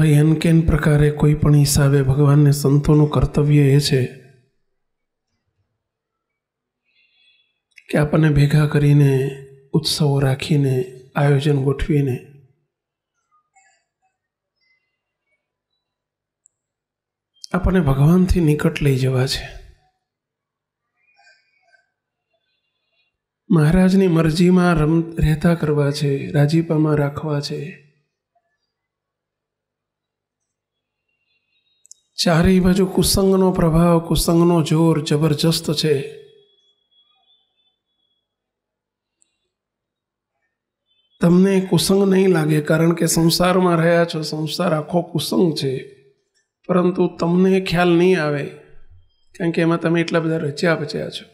ભાઈ N can પ્રકારે કોઈ પણ હિસાબે ભગવાનને સંતોનું કર્તવ્ય એ છે કે આપણને ભેગા કરીને ઉત્સવો રાખીને આયોજન ગોઠવીને આપણને ભગવાનથી નિકટ લઈ જવા છે મહારાજની મરજીમાં રમ રહેતા કરવા છે રાજીપામાં રાખવા છે ચારેય બાજુ કુસંગનો પ્રભાવ કુસંગનો જોર જબરજસ્ત છે તમને કુસંગ નહીં લાગે કારણ કે સંસારમાં રહ્યા છો સંસાર આખો કુસંગ છે પરંતુ તમને ખ્યાલ નહીં આવે કારણ કે એમાં તમે એટલા બધા રચ્યા પચ્યા છો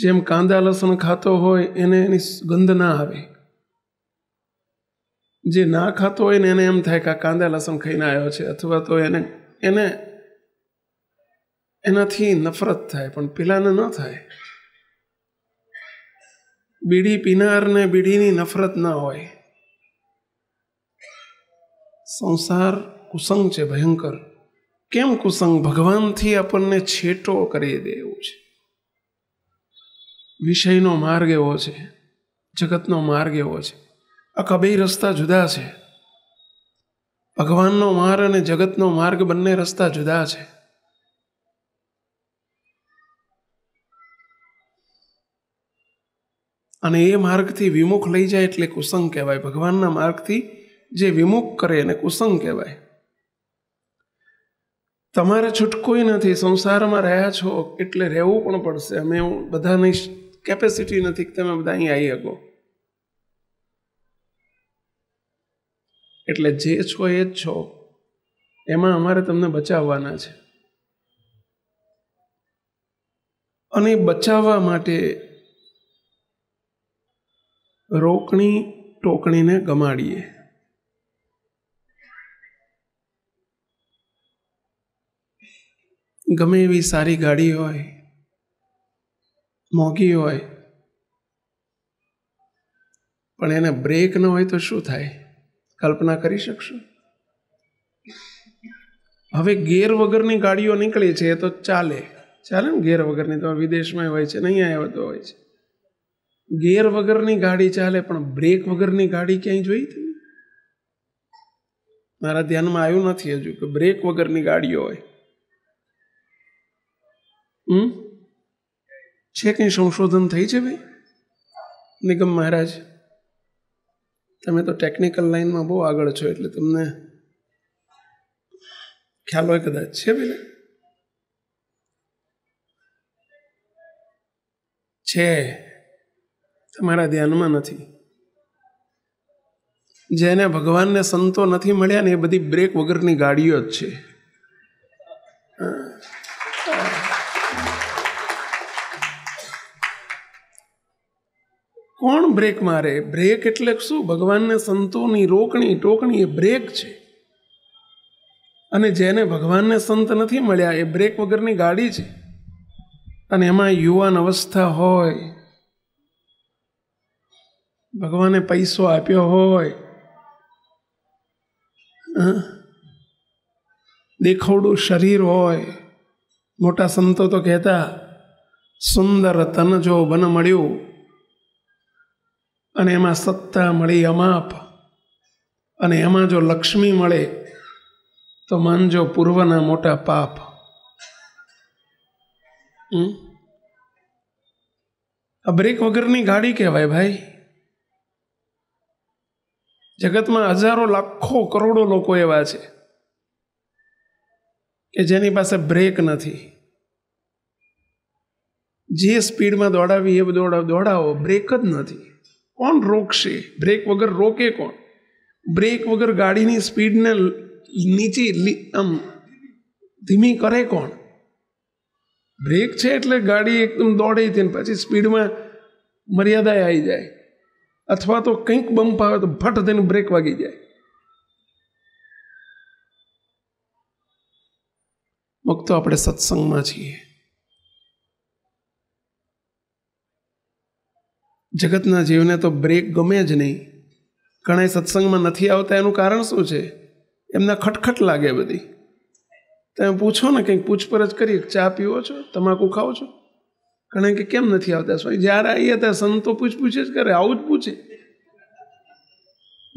જેમ કાંદા લસણ ખાતો હોય એને એની ગંધ ના આવે જે ના ખાતો હોય ને એને એમ થાય કે આ કાંદા લસણ ખાઈને આવ્યો છે અથવા તો એને એને એનાથી નફરત થાય પણ પેલાને ન થાય બીડી પીનારને બીડીની નફરત ના હોય સંસાર કુસંગ છે ભયંકર કેમ કુસંગ ભગવાનથી આપણને છેટો કરી દે એવું છે વિષયનો માર્ગ એવો છે જગતનો માર્ગ એવો છે આ બે રસ્તા જુદા છે ભગવાનનો માર્ગ અને જગતનો માર્ગ બંને રસ્તા જુદા છે અને એ માર્ગથી વિમુખ લઈ જાય એટલે કુસંગ કહેવાય ભગવાનના માર્ગથી જે વિમુખ કરે એને કુસંગ કહેવાય તમારે છૂટકોય નથી સંસારમાં રહ્યા છો એટલે રહેવું પણ પડશે અમે હું બધાની કેપેસિટી નથી કે તમે બધા અહીં આવી શકો એટલે જે છો એ જ છો એમાં અમારે તમને બચાવવાના છે અને બચાવવા માટે રોકણી ટોકણીને ગમાડીએ ગમે એવી સારી ગાડી હોય મોંઘી હોય પણ એને બ્રેક ન હોય તો શું થાય કલ્પના કરી શકશો હવે ગેર વગરની ગાડીઓ નીકળે છે એ તો ચાલે ચાલે ને ગેર વગરની તો વિદેશમાં હોય છે નહીં આવ્યો તો હોય છે ગેર વગરની ગાડી ચાલે પણ બ્રેક વગરની ગાડી ક્યાંય જોઈ તમે મારા ધ્યાનમાં આવ્યું નથી હજુ કે બ્રેક વગરની ગાડીઓ હોય હમ છે કંઈ સંશોધન થઈ છે ભાઈ નિગમ મહારાજ તમે તો ટેકનિકલ લાઈનમાં બહુ આગળ છો એટલે તમને ખ્યાલ હોય કદાચ છે પેલે છે તમારા ધ્યાનમાં નથી જેને ભગવાનને સંતો નથી મળ્યા ને એ બધી બ્રેક વગરની ગાડીઓ જ છે હા કોણ બ્રેક મારે બ્રેક એટલે શું ભગવાનને સંતોની રોકણી ટોકણી એ બ્રેક છે અને જેને ભગવાનને સંત નથી મળ્યા એ બ્રેક વગરની ગાડી છે અને એમાં યુવાન અવસ્થા હોય ભગવાને પૈસો આપ્યો હોય દેખવડું શરીર હોય મોટા સંતો તો કહેતા સુંદર તન જો બન મળ્યું અને એમાં સત્તા મળી અમાપ અને એમાં જો લક્ષ્મી મળે તો માનજો પૂર્વના મોટા પાપ આ બ્રેક વગરની ગાડી કહેવાય ભાઈ જગતમાં હજારો લાખો કરોડો લોકો એવા છે કે જેની પાસે બ્રેક નથી જે સ્પીડમાં દોડાવી એ દોડાવો બ્રેક જ નથી કોણ રોકશે બ્રેક વગર રોકે કોણ બ્રેક વગર ગાડીની સ્પીડને નીચી આમ ધીમી કરે કોણ બ્રેક છે એટલે ગાડી એકદમ દોડે છે ને પછી સ્પીડમાં મર્યાદાએ આવી જાય અથવા તો કંઈક બમ્પ આવે તો ફટ તેને બ્રેક વાગી જાય મગ તો આપણે સત્સંગમાં છીએ જગતના જીવને તો બ્રેક ગમે જ નહીં ઘણા સત્સંગમાં નથી આવતા એનું કારણ શું છે એમના ખટખટ લાગે બધી તમે પૂછો ને કંઈક પૂછપરછ કરી ચા પીવો છો તમાકુ ખાઓ છો ઘણા કે કેમ નથી આવતા સ્વામી જ્યારે આવીએ ત્યાં સંતો પૂછ પૂછે જ કરે આવું જ પૂછે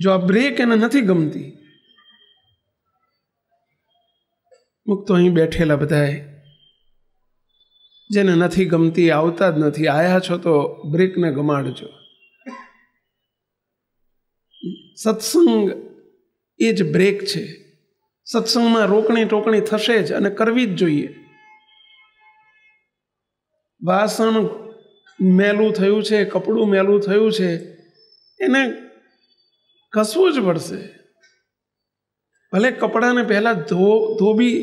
જો આ બ્રેક એને નથી ગમતી મુક્તો અહીં બેઠેલા બધાએ જેને નથી ગમતી આવતા જ નથી આયા છો તો બ્રેકને ગમાડજો સત્સંગ એ જ બ્રેક છે સત્સંગમાં રોકણી ટોકણી થશે જ અને કરવી જ જોઈએ વાસણ મેલું થયું છે કપડું મેલું થયું છે એને ઘસવું જ પડશે ભલે કપડાને પહેલાં ધો ધોબી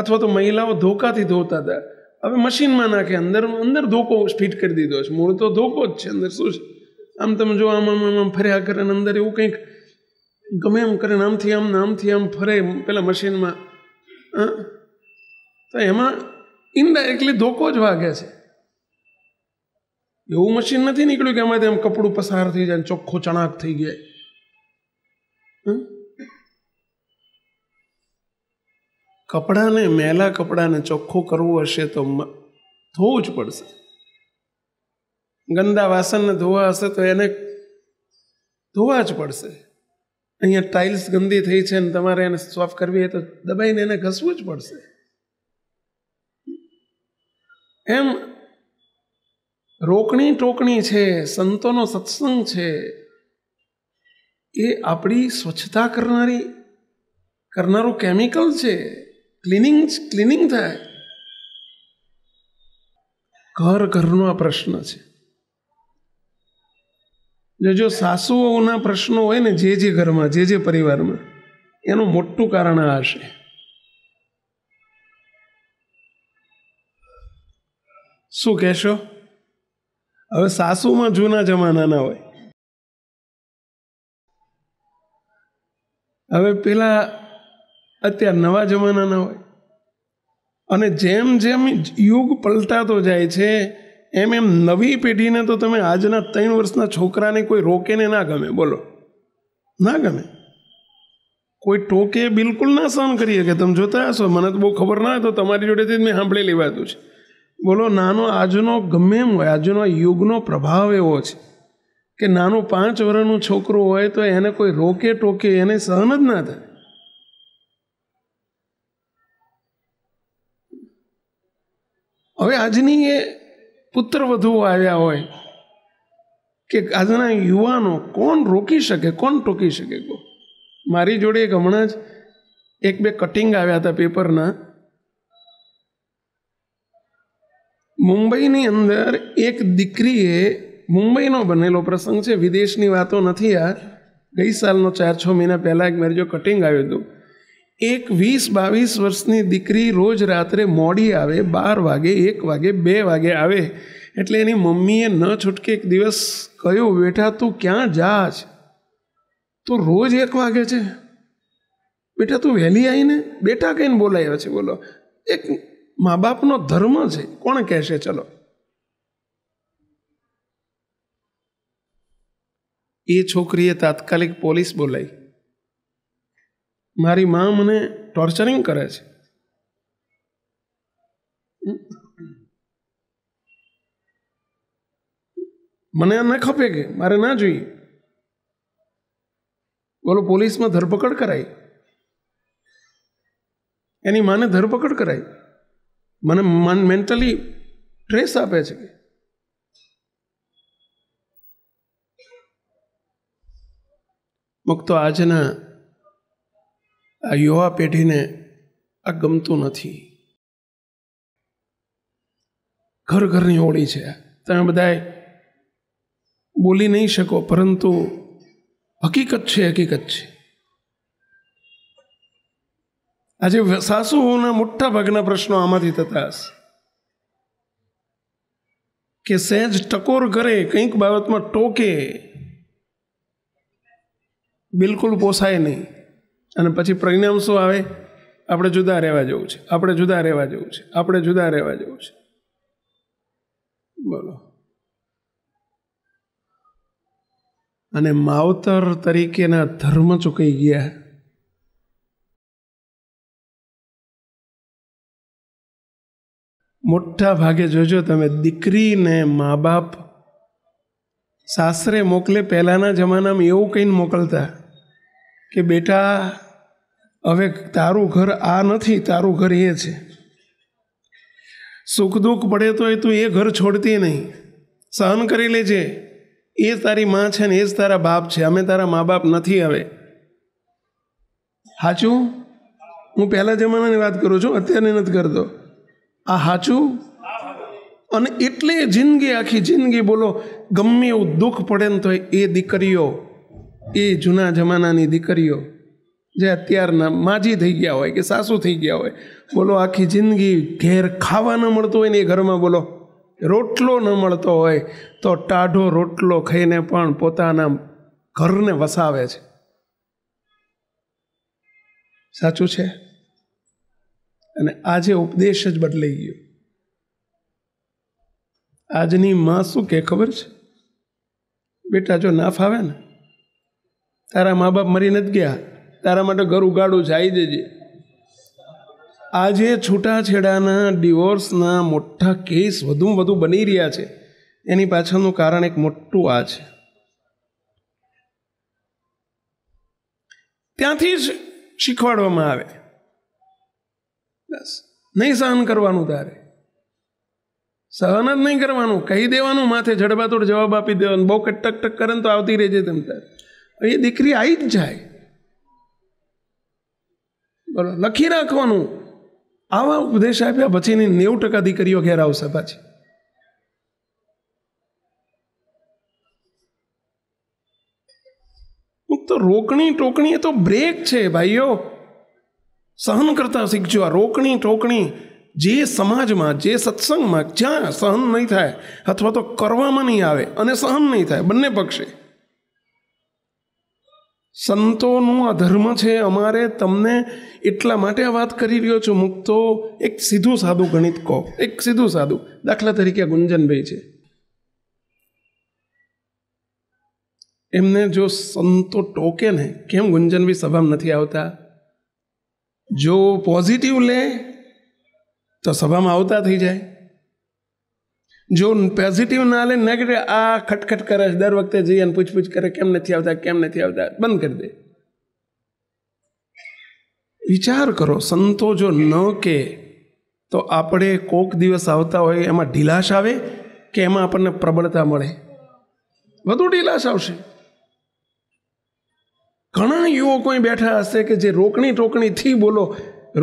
અથવા તો મહિલાઓ ધોકાથી ધોતા હતા હવે મશીનમાં નાખે અંદર અંદર ધોકો ફિટ કરી દીધો છે મૂળ તો ધોકો જ છે અંદર શું છે આમ તમે જો આમ આમ આમ ફર્યા કરે ને અંદર એવું કંઈક ગમે એમ કરે ને આમથી આમ નામથી આમ ફરે પેલા મશીનમાં હા તો એમાં ઇનડાયરેક્ટલી ધોકો જ વાગે છે એવું મશીન નથી નીકળ્યું કે એમાંથી આમ કપડું પસાર થઈ જાય ચોખ્ખો ચણાક થઈ જાય કપડાને મેલા કપડાને ચોખ્ખું કરવું હશે તો ધોવું જ પડશે ગંદા વાસણને ધોવા હશે તો એને ધોવા જ પડશે અહીંયા ટાઇલ્સ ગંદી થઈ છે ને તમારે એને સાફ કરવી હોય તો દબાઈને એને ઘસવું જ પડશે એમ રોકણી ટોકણી છે સંતોનો સત્સંગ છે એ આપણી સ્વચ્છતા કરનારી કરનારું કેમિકલ છે ક્લિનિંગ ક્લિનિંગ થાય ઘર ઘરનો આ પ્રશ્ન છે જો જો સાસુઓના પ્રશ્નો હોય ને જે જે ઘરમાં જે જે પરિવારમાં એનું મોટું કારણ આ હશે શું કહેશો હવે સાસુમાં જૂના જમાનાના હોય હવે પેલા અત્યારે નવા જમાનાના હોય અને જેમ જેમ યુગ પલટાતો જાય છે એમ એમ નવી પેઢીને તો તમે આજના ત્રણ વર્ષના છોકરાને કોઈ રોકેને ના ગમે બોલો ના ગમે કોઈ ટોકે બિલકુલ ના સહન કરીએ કે તમે જોતા હશો મને તો બહુ ખબર ના હોય તો તમારી જોડેથી જ મેં સાંભળી લેવાતું છે બોલો નાનો આજનો ગમે એમ હોય આજનો યુગનો પ્રભાવ એવો છે કે નાનું પાંચ વર્ષનું છોકરો હોય તો એને કોઈ રોકે ટોકે એને સહન જ ના થાય હવે આજની એ પુત્ર વધુ આવ્યા હોય કે આજના યુવાનો કોણ રોકી શકે કોણ ટોકી શકે કો મારી જોડે એક હમણાં જ એક બે કટિંગ આવ્યા હતા પેપરના મુંબઈની અંદર એક દીકરીએ મુંબઈનો બનેલો પ્રસંગ છે વિદેશની વાતો નથી આ ગઈ સાલનો ચાર છ મહિના પહેલાં એક મારી જો કટિંગ આવ્યું હતું એક વીસ બાવીસ વર્ષની દીકરી રોજ રાત્રે મોડી આવે બાર વાગે એક વાગે બે વાગે આવે એટલે એની મમ્મીએ ન છૂટકે એક દિવસ કહ્યું બેટા તું ક્યાં જાશ તો રોજ એક વાગે છે બેટા તું વહેલી આવીને બેટા કહીને બોલાયો છે બોલો એક મા બાપનો ધર્મ છે કોણ કહેશે ચલો એ છોકરીએ તાત્કાલિક પોલીસ બોલાવી મારી મા મને ટોર્ચરિંગ કરે છે મને આ ન ખપે કે મારે ના જોઈએ બોલો પોલીસમાં ધરપકડ કરાઈ એની માને ધરપકડ કરાઈ મને મન મેન્ટલી ટ્રેસ આપે છે કે મુક્તો આજના આ યુવા પેઢીને આ ગમતું નથી ઘર ઘરની હોળી છે તમે બધાએ બોલી નહીં શકો પરંતુ હકીકત છે હકીકત છે આજે સાસુઓના મોટા ભાગના પ્રશ્નો આમાંથી થતા હશે કે સહેજ ટકોર કરે કંઈક બાબતમાં ટોકે બિલકુલ પોસાય નહીં અને પછી પરિણામ શું આવે આપણે જુદા રહેવા જવું છે આપણે જુદા રહેવા જવું છે આપણે જુદા રહેવા જવું છે બોલો અને માવતર તરીકેના ધર્મ ચૂકાઈ ગયા મોટા ભાગે જોજો તમે દીકરીને મા બાપ સાસરે મોકલે પહેલાના જમાનામાં એવું કંઈને મોકલતા કે બેટા હવે તારું ઘર આ નથી તારું ઘર એ છે સુખ દુઃખ પડે તોય તું એ ઘર છોડતી નહીં સહન કરી લેજે એ તારી માં છે ને એ જ તારા બાપ છે અમે તારા મા બાપ નથી હવે સાચું હું પહેલાં જમાનાની વાત કરું છું અત્યારની નથી કરતો આ સાચું અને એટલે જિંદગી આખી જિંદગી બોલો ગમે એવું દુઃખ પડે ને તો એ દીકરીઓ એ જૂના જમાનાની દીકરીઓ જે અત્યારના માજી થઈ ગયા હોય કે સાસુ થઈ ગયા હોય બોલો આખી જિંદગી ઘેર ખાવા ન મળતું હોય ને એ ઘરમાં બોલો રોટલો ન મળતો હોય તો ટાઢો રોટલો ખાઈને પણ પોતાના ઘરને વસાવે છે સાચું છે અને આજે ઉપદેશ જ બદલાઈ ગયો આજની માં શું કે ખબર છે બેટા જો ના ફાવે ને તારા મા બાપ મરી નથી ગયા તારા માટે ઘર ઉગાડું છે આવી દેજે આજે છૂટાછેડાના ડિવોર્સના મોટા કેસ વધુ વધુ બની રહ્યા છે એની પાછળનું કારણ એક મોટું આ છે ત્યાંથી જ શીખવાડવામાં આવે બસ નહીં સહન કરવાનું તારે સહન જ નહીં કરવાનું કહી દેવાનું માથે જડબાતોડ જવાબ આપી દેવાનું બહુ કટક ટક કરે તો આવતી રહેજે તેમ તારે એ દીકરી આવી જ જાય બરાબર લખી રાખવાનું આવા ઉપદેશ આપ્યા પછીની નેવું ટકા દીકરીઓ ઘેર આવશે પાછી તો રોકણી ટોકણી એ તો બ્રેક છે ભાઈઓ સહન કરતા શીખજો આ રોકણી ટોકણી જે સમાજમાં જે સત્સંગમાં જ્યાં સહન નહીં થાય અથવા તો કરવામાં નહીં આવે અને સહન નહીં થાય બંને પક્ષે સંતોનું આ ધર્મ છે અમારે તમને એટલા માટે આ વાત કરી રહ્યો છું મુક્ત તો એક સીધું સાદું ગણિત કહો એક સીધું સાદું દાખલા તરીકે ગુંજનભાઈ છે એમને જો સંતો ટોકે ને કેમ ગુંજનભાઈ સભામાં નથી આવતા જો પોઝિટિવ લે તો સભામાં આવતા થઈ જાય જો પોઝિટિવ ના લે નેગેટિવ આ ખટખટ કરે છે દર વખતે જઈએ અને પૂછપૂછ કરે કેમ નથી આવતા કેમ નથી આવતા બંધ કરી દે વિચાર કરો સંતો જો ન કે તો આપણે કોક દિવસ આવતા હોય એમાં ઢીલાશ આવે કે એમાં આપણને પ્રબળતા મળે વધુ ઢીલાશ આવશે ઘણા યુવકો બેઠા હશે કે જે રોકણી ટોકણીથી બોલો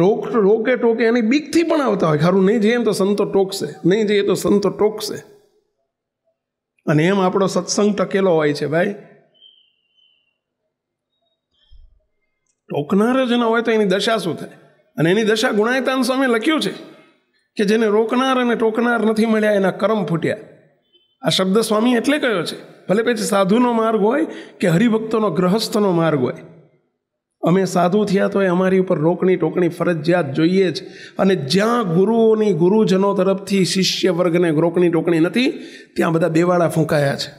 રોક રોકે ટોકે એની બીકથી પણ આવતા હોય ખરું નહીં જઈએ એમ તો સંતો ટોકશે નહીં જઈએ તો સંતો ટોકશે અને એમ આપણો સત્સંગ ટકેલો હોય છે ભાઈ ટોકનાર જ ન હોય તો એની દશા શું થાય અને એની દશા ગુણાયતાન સ્વામી લખ્યું છે કે જેને રોકનાર અને ટોકનાર નથી મળ્યા એના કરમ ફૂટ્યા આ શબ્દ સ્વામી એટલે કયો છે ભલે પછી સાધુનો માર્ગ હોય કે હરિભક્તોનો ગ્રહસ્થનો માર્ગ હોય અમે સાધુ થયા તો એ અમારી ઉપર રોકણી ટોકણી ફરજિયાત જોઈએ જ અને જ્યાં ગુરુઓની ગુરુજનો તરફથી શિષ્ય વર્ગને રોકણી ટોકણી નથી ત્યાં બધા બેવાળા ફૂંકાયા છે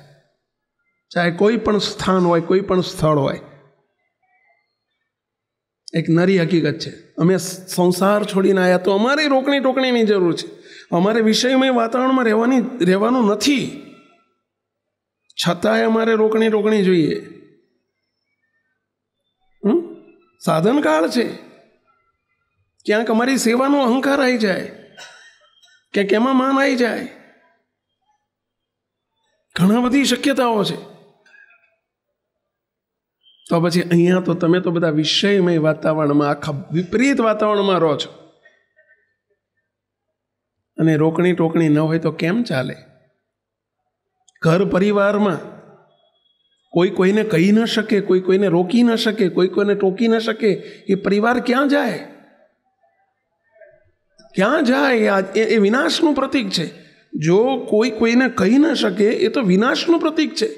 ચાહે કોઈ પણ સ્થાન હોય કોઈ પણ સ્થળ હોય એક નરી હકીકત છે અમે સંસાર છોડીને આવ્યા તો અમારે રોકણી ટોકણીની જરૂર છે અમારે વિષયમય વાતાવરણમાં રહેવાની રહેવાનું નથી છતાંય અમારે રોકણી ટોકણી જોઈએ સાધન કાળ છે ક્યાંક અમારી સેવાનો અહંકાર આવી જાય ક્યાંક એમાં માન આવી જાય ઘણા બધી શક્યતાઓ છે તો પછી અહીંયા તો તમે તો બધા વિષયમય વાતાવરણમાં આખા વિપરીત વાતાવરણમાં રહો છો અને રોકણી ટોકણી ન હોય તો કેમ ચાલે ઘર પરિવારમાં કોઈ કોઈને કહી ન શકે કોઈ કોઈને રોકી ન શકે કોઈ કોઈને ટોકી ન શકે એ પરિવાર ક્યાં જાય ક્યાં જાય એ વિનાશનું પ્રતીક છે જો કોઈ કોઈને કહી ન શકે એ તો વિનાશનું પ્રતીક છે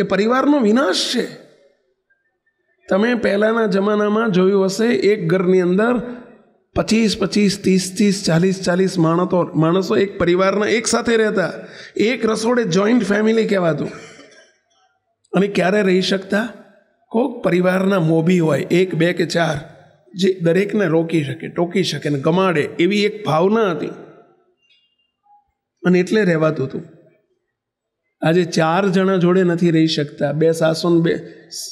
એ પરિવારનો વિનાશ છે તમે પહેલાંના જમાનામાં જોયું હશે એક ઘરની અંદર પચીસ પચીસ ત્રીસ ત્રીસ ચાલીસ ચાલીસ માણસો માણસો એક પરિવારના એક સાથે રહેતા એક રસોડે જોઈન્ટ ફેમિલી કહેવાતું અને ક્યારે રહી શકતા કોઈક પરિવારના મોભી હોય એક બે કે ચાર જે દરેકને રોકી શકે ટોકી શકે ને ગમાડે એવી એક ભાવના હતી અને એટલે રહેવાતું હતું આજે ચાર જણા જોડે નથી રહી શકતા બે સાસુ બે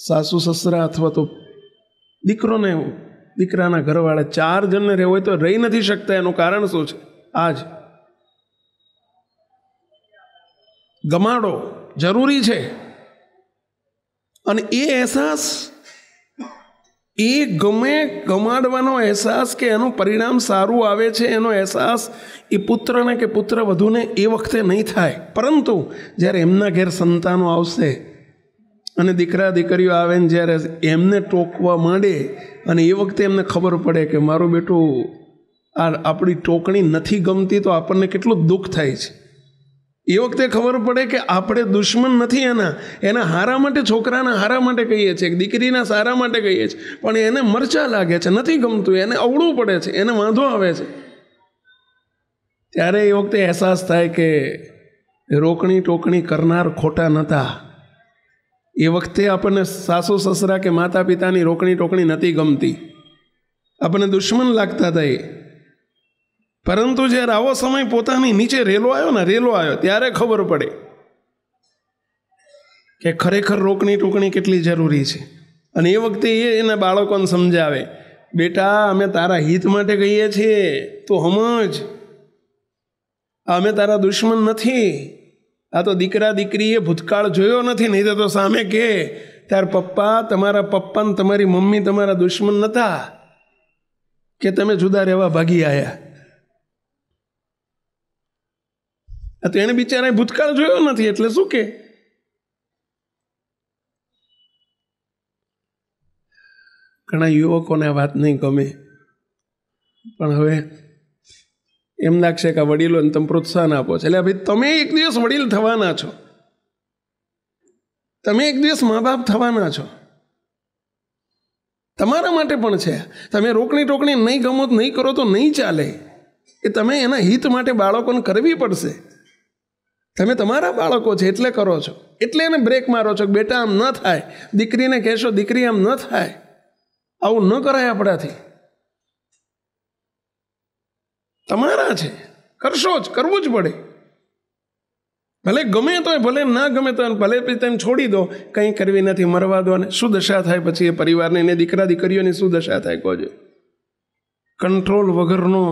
સાસુ સસરા અથવા તો દીકરોને દીકરાના ઘરવાળા ચાર જણને રહેવું હોય તો રહી નથી શકતા એનું કારણ શું છે આજ ગમાડો જરૂરી છે અને એ અહેસાસ એ ગમે ગમાડવાનો અહેસાસ કે એનું પરિણામ સારું આવે છે એનો અહેસાસ એ પુત્રને કે પુત્ર વધુને એ વખતે નહીં થાય પરંતુ જ્યારે એમના ઘેર સંતાનો આવશે અને દીકરા દીકરીઓ આવે ને જ્યારે એમને ટોકવા માંડે અને એ વખતે એમને ખબર પડે કે મારું બેટું આ આપણી ટોકણી નથી ગમતી તો આપણને કેટલું દુઃખ થાય છે એ વખતે ખબર પડે કે આપણે દુશ્મન નથી એના એના હારા માટે છોકરાના હારા માટે કહીએ છીએ દીકરીના સારા માટે કહીએ છીએ પણ એને મરચા લાગે છે નથી ગમતું એને અવળું પડે છે એને વાંધો આવે છે ત્યારે એ વખતે અહેસાસ થાય કે રોકણી ટોકણી કરનાર ખોટા નહોતા એ વખતે આપણને સાસુ સસરા કે માતા પિતાની રોકણી ટોકણી નથી ગમતી આપણને દુશ્મન લાગતા હતા એ પરંતુ જ્યારે આવો સમય પોતાની નીચે રેલો આવ્યો ને રેલો આવ્યો ત્યારે ખબર પડે કે ખરેખર રોકની ટૂંકણી કેટલી જરૂરી છે અને એ વખતે એ એના બાળકોને સમજાવે બેટા અમે તારા હિત માટે કહીએ છીએ તો હમજ અમે તારા દુશ્મન નથી આ તો દીકરા દીકરીએ ભૂતકાળ જોયો નથી નહીં તો સામે કે તાર પપ્પા તમારા પપ્પા ને તમારી મમ્મી તમારા દુશ્મન નહોતા કે તમે જુદા રહેવા ભાગી આવ્યા તેણે બિચારાએ ભૂતકાળ જોયો નથી એટલે શું કે ઘણા યુવકોને આ વાત નહીં ગમે પણ હવે એમ લાગશે કે વડીલોને તમે પ્રોત્સાહન આપો છો એટલે ભાઈ તમે એક દિવસ વડીલ થવાના છો તમે એક દિવસ મા બાપ થવાના છો તમારા માટે પણ છે તમે રોકણી ટોકણી નહીં ગમો નહીં કરો તો નહીં ચાલે એ તમે એના હિત માટે બાળકોને કરવી પડશે તમે તમારા બાળકો છે એટલે કરો છો એટલે એને બ્રેક મારો છો કે બેટા આમ ન થાય દીકરીને કહેશો દીકરી આમ ન થાય આવું ન કરાય આપણાથી તમારા છે કરશો જ કરવું જ પડે ભલે ગમે તો ભલે ના ગમે તો ભલે પછી તેમ છોડી દો કંઈ કરવી નથી મરવા દો અને શું દશા થાય પછી એ પરિવારને એને દીકરા દીકરીઓની શું દશા થાય કોજો કંટ્રોલ વગરનો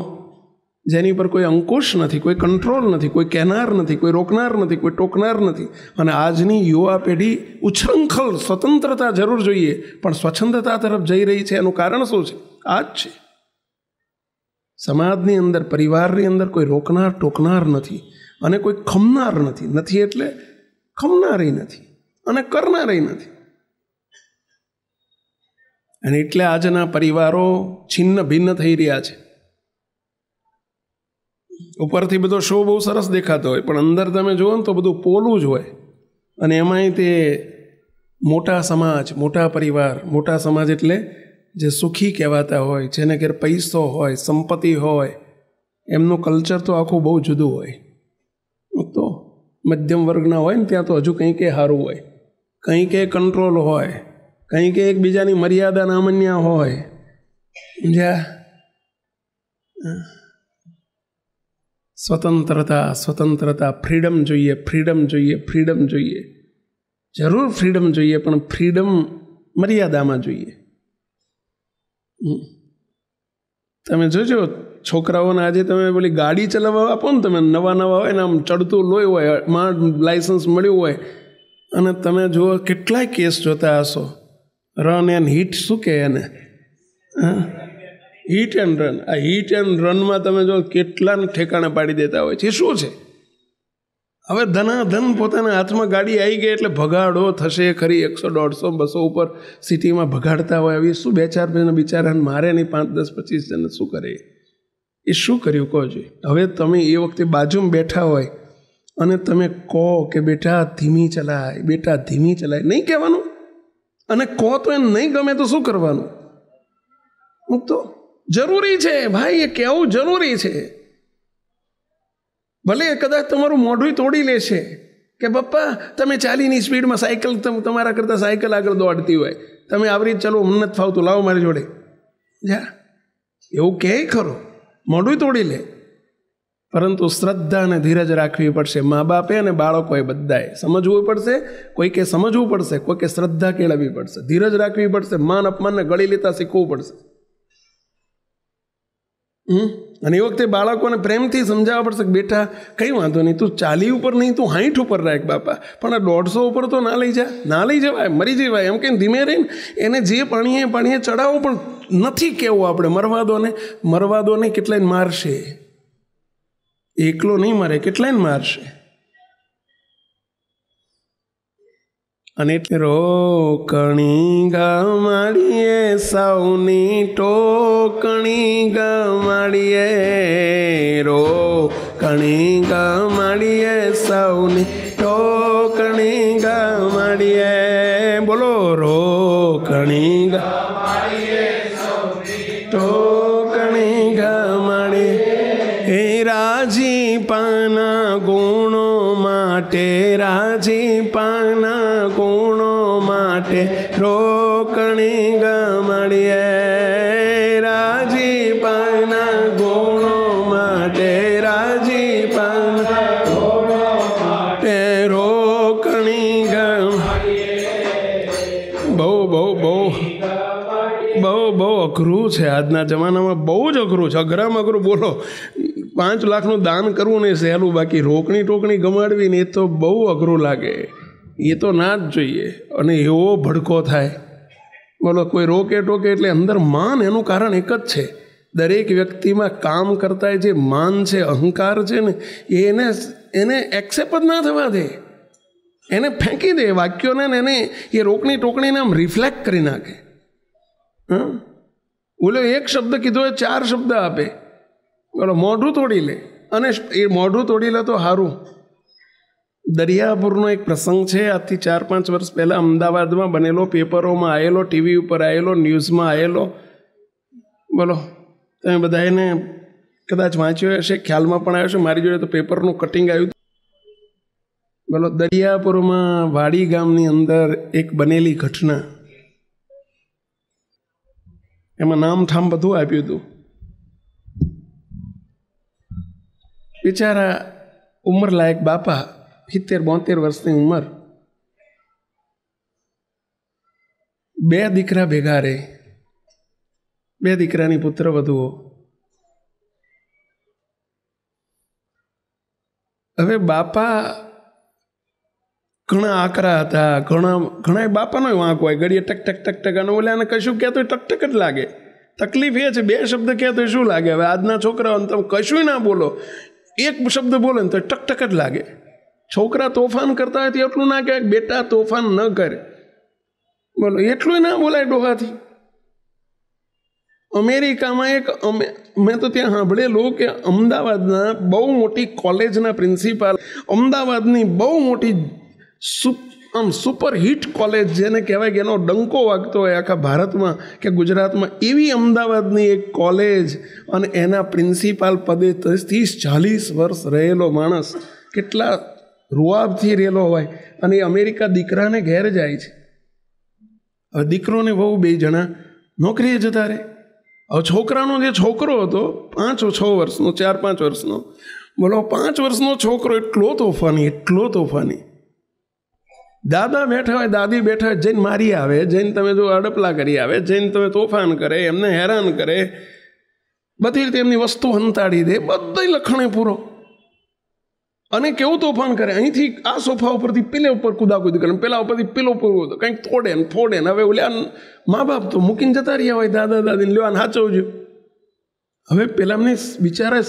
જેની પર કોઈ અંકુશ નથી કોઈ કંટ્રોલ નથી કોઈ કહેનાર નથી કોઈ રોકનાર નથી કોઈ ટોકનાર નથી અને આજની યુવા પેઢી ઉચ્છૃંખલ સ્વતંત્રતા જરૂર જોઈએ પણ સ્વચ્છંદતા તરફ જઈ રહી છે એનું કારણ શું છે આ જ છે સમાજની અંદર પરિવારની અંદર કોઈ રોકનાર ટોકનાર નથી અને કોઈ ખમનાર નથી નથી એટલે ખમનારી નથી અને કરનારી નથી અને એટલે આજના પરિવારો છિન્ન ભિન્ન થઈ રહ્યા છે ઉપરથી બધો શો બહુ સરસ દેખાતો હોય પણ અંદર તમે જુઓ ને તો બધું પોલું જ હોય અને એમાંય તે મોટા સમાજ મોટા પરિવાર મોટા સમાજ એટલે જે સુખી કહેવાતા હોય જેને ઘેર પૈસો હોય સંપત્તિ હોય એમનું કલ્ચર તો આખું બહુ જુદું હોય તો મધ્યમ વર્ગના હોય ને ત્યાં તો હજુ કંઈક સારું હોય કંઈક કંટ્રોલ હોય કંઈક એકબીજાની મર્યાદા નામન્યા હોય જ્યાં સ્વતંત્રતા સ્વતંત્રતા ફ્રીડમ જોઈએ ફ્રીડમ જોઈએ ફ્રીડમ જોઈએ જરૂર ફ્રીડમ જોઈએ પણ ફ્રીડમ મર્યાદામાં જોઈએ તમે જોજો છોકરાઓને આજે તમે પેલી ગાડી ચલાવવા આપો ને તમે નવા નવા હોય ને આમ ચડતું લોહી હોય માં લાઇસન્સ મળ્યું હોય અને તમે જુઓ કેટલાય કેસ જોતા હશો રન એન્ડ હિટ શું કહે એને હા હીટ એન્ડ રન આ હીટ એન્ડ રનમાં તમે જો કેટલાને ઠેકાણે પાડી દેતા હોય છે શું છે હવે ધનાધન પોતાના હાથમાં ગાડી આવી ગઈ એટલે ભગાડો થશે ખરી એકસો દોઢસો બસો ઉપર સિટીમાં ભગાડતા હોય આવી શું બે ચાર જણ બિચારાને મારે નહીં પાંચ દસ પચીસ જણ શું કરે એ શું કર્યું કહો જોઈએ હવે તમે એ વખતે બાજુમાં બેઠા હોય અને તમે કહો કે બેટા ધીમી ચલાય બેટા ધીમી ચલાય નહીં કહેવાનું અને કહો તો એને નહીં ગમે તો શું કરવાનું તો જરૂરી છે ભાઈ એ કહેવું જરૂરી છે ભલે કદાચ તમારું મોઢું તોડી લેશે કે પપ્પા તમે ચાલીની સ્પીડમાં સાયકલ તમારા કરતાં સાયકલ આગળ દોડતી હોય તમે આવી રીતે ચલો મને નથી ફાવતું લાવો મારી જોડે જા એવું કહે ખરો મોઢું તોડી લે પરંતુ શ્રદ્ધા અને ધીરજ રાખવી પડશે મા બાપે અને બાળકોએ બધાએ સમજવું પડશે કોઈકે સમજવું પડશે કોઈકે શ્રદ્ધા કેળવવી પડશે ધીરજ રાખવી પડશે માન અપમાનને ગળી લેતા શીખવું પડશે અને એ વખતે બાળકોને પ્રેમથી સમજાવવા પડશે કે બેટા કંઈ વાંધો નહીં તું ચાલી ઉપર નહીં તું હાઈઠ ઉપર રાખ બાપા પણ આ દોઢસો ઉપર તો ના લઈ જા ના લઈ જવાય મરી જવાય એમ કહીને ધીમે રહીને એને જે પાણીએ પાણીએ ચડાવો પણ નથી કહેવું આપણે મરવા દોને મરવા દોને કેટલાય મારશે એકલો નહીં મારે કેટલાય મારશે અને રોકણી ગમાડીએ સૌની ટોકણી ગમાડીએ રોકણી ગમ અઘરું છે આજના જમાનામાં બહુ જ અઘરું છે અઘરામાં અઘરું બોલો પાંચ લાખનું દાન કરવું ને સહેલું બાકી રોકણી ટોકણી ગમાડવી ને એ તો બહુ અઘરું લાગે એ તો ના જ જોઈએ અને એવો ભડકો થાય બોલો કોઈ રોકે ટોકે એટલે અંદર માન એનું કારણ એક જ છે દરેક વ્યક્તિમાં કામ કરતા જે માન છે અહંકાર છે ને એને એને એક્સેપ્ટ જ ના થવા દે એને ફેંકી દે વાક્યોને એને એ રોકણી ટોકણીને આમ રિફ્લેક્ટ કરી નાખે હા બોલે એક શબ્દ કીધો એ ચાર શબ્દ આપે બોલો મોઢું તોડી લે અને એ મોઢું તોડી લે તો સારું દરિયાપુરનો એક પ્રસંગ છે આજથી ચાર પાંચ વર્ષ પહેલાં અમદાવાદમાં બનેલો પેપરોમાં આવેલો ટીવી ઉપર આવેલો ન્યૂઝમાં આવેલો બોલો તમે બધા એને કદાચ વાંચ્યો હશે ખ્યાલમાં પણ આવ્યો છે મારી જોડે તો પેપરનું કટિંગ આવ્યું બોલો દરિયાપુરમાં વાડી ગામની અંદર એક બનેલી ઘટના એમાં નામ ઠામ બધું આપ્યું હતું બિચારા ઉંમર લાયક બાપા સિત્તેર બોતેર વર્ષની ઉંમર બે દીકરા ભેગા રહે બે દીકરાની પુત્ર વધુઓ હવે બાપા ઘણા આકરા હતા ઘણા ઘણા બાપાનો વાંક હોય ઘડીએ ટક ટક ટક ટક અને ઓલાને કશું કહેતો ટક ટક જ લાગે તકલીફ એ છે બે શબ્દ કહેતો શું લાગે હવે આજના છોકરાઓ તમે કશું ના બોલો એક શબ્દ બોલે ને તો ટક ટક જ લાગે છોકરા તોફાન કરતા હોય તો એટલું ના કહે બેટા તોફાન ન કરે બોલો એટલું ના બોલાય ડોહાથી અમેરિકામાં એક અમે મેં તો ત્યાં સાંભળેલું કે અમદાવાદના બહુ મોટી કોલેજના પ્રિન્સિપાલ અમદાવાદની બહુ મોટી સુપ આમ સુપર હિટ કોલેજ જેને કહેવાય કે એનો ડંકો વાગતો હોય આખા ભારતમાં કે ગુજરાતમાં એવી અમદાવાદની એક કોલેજ અને એના પ્રિન્સિપાલ પદે ત્રીસ ચાલીસ વર્ષ રહેલો માણસ કેટલા રૂઆબથી રહેલો હોય અને એ અમેરિકા દીકરાને ઘેર જાય છે હવે દીકરોને બહુ બે જણા નોકરીએ જતા રહે હવે છોકરાનો જે છોકરો હતો પાંચ છ વર્ષનો ચાર પાંચ વર્ષનો બોલો પાંચ વર્ષનો છોકરો એટલો તોફાની એટલો તોફાની દાદા બેઠા હોય દાદી બેઠા હોય જઈને મારી આવે જઈને તમે જો અડપલા કરી આવે જઈને તમે તોફાન કરે એમને હેરાન કરે બધી રીતે એમની વસ્તુ હંતાડી દે બધે લખણે પૂરો અને કેવું તોફાન કરે અહીંથી આ સોફા ઉપરથી પેલે ઉપર કુદા કુદાકુદી કરે પેલા ઉપરથી પેલો ઉપર કંઈક તોડે ને ફોડે ને હવે ઓલે મા બાપ તો મૂકીને જતા રહ્યા હોય દાદા દાદીને લેવાને સાચવજો હવે પેલામને બિચારા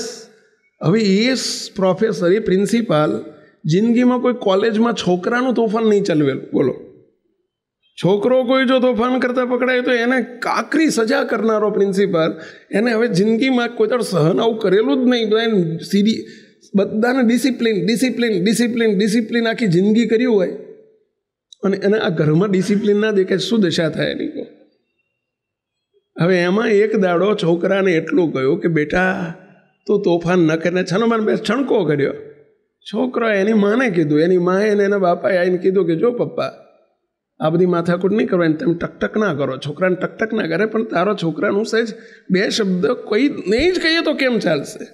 હવે એ પ્રોફેસર એ પ્રિન્સિપાલ જિંદગીમાં કોઈ કોલેજમાં છોકરાનું તોફાન નહીં ચલવેલું બોલો છોકરો કોઈ જો તોફાન કરતા પકડાય તો એને કાકરી સજા કરનારો પ્રિન્સિપાલ એને હવે જિંદગીમાં કોઈ તર સહન આવું કરેલું જ નહીં સીધી બધાને ડિસિપ્લિન ડિસિપ્લિન ડિસિપ્લિન ડિસિપ્લિન આખી જિંદગી કર્યું હોય અને એને આ ઘરમાં ડિસિપ્લિન ના દેખાય શું દશા થાય એની હવે એમાં એક દાડો છોકરાને એટલું કહ્યું કે બેટા તું તોફાન ન કરીને છણો બે છણકો કર્યો છોકરો એની માને કીધું એની માએ એને એના બાપાએ આવીને કીધું કે જો પપ્પા આ બધી માથાકૂટ નહીં કરવાની તમે ટકટક ના કરો છોકરાને ટકટક ના કરે પણ તારો છોકરાનું સહેજ બે શબ્દ કોઈ નહીં જ કહીએ તો કેમ ચાલશે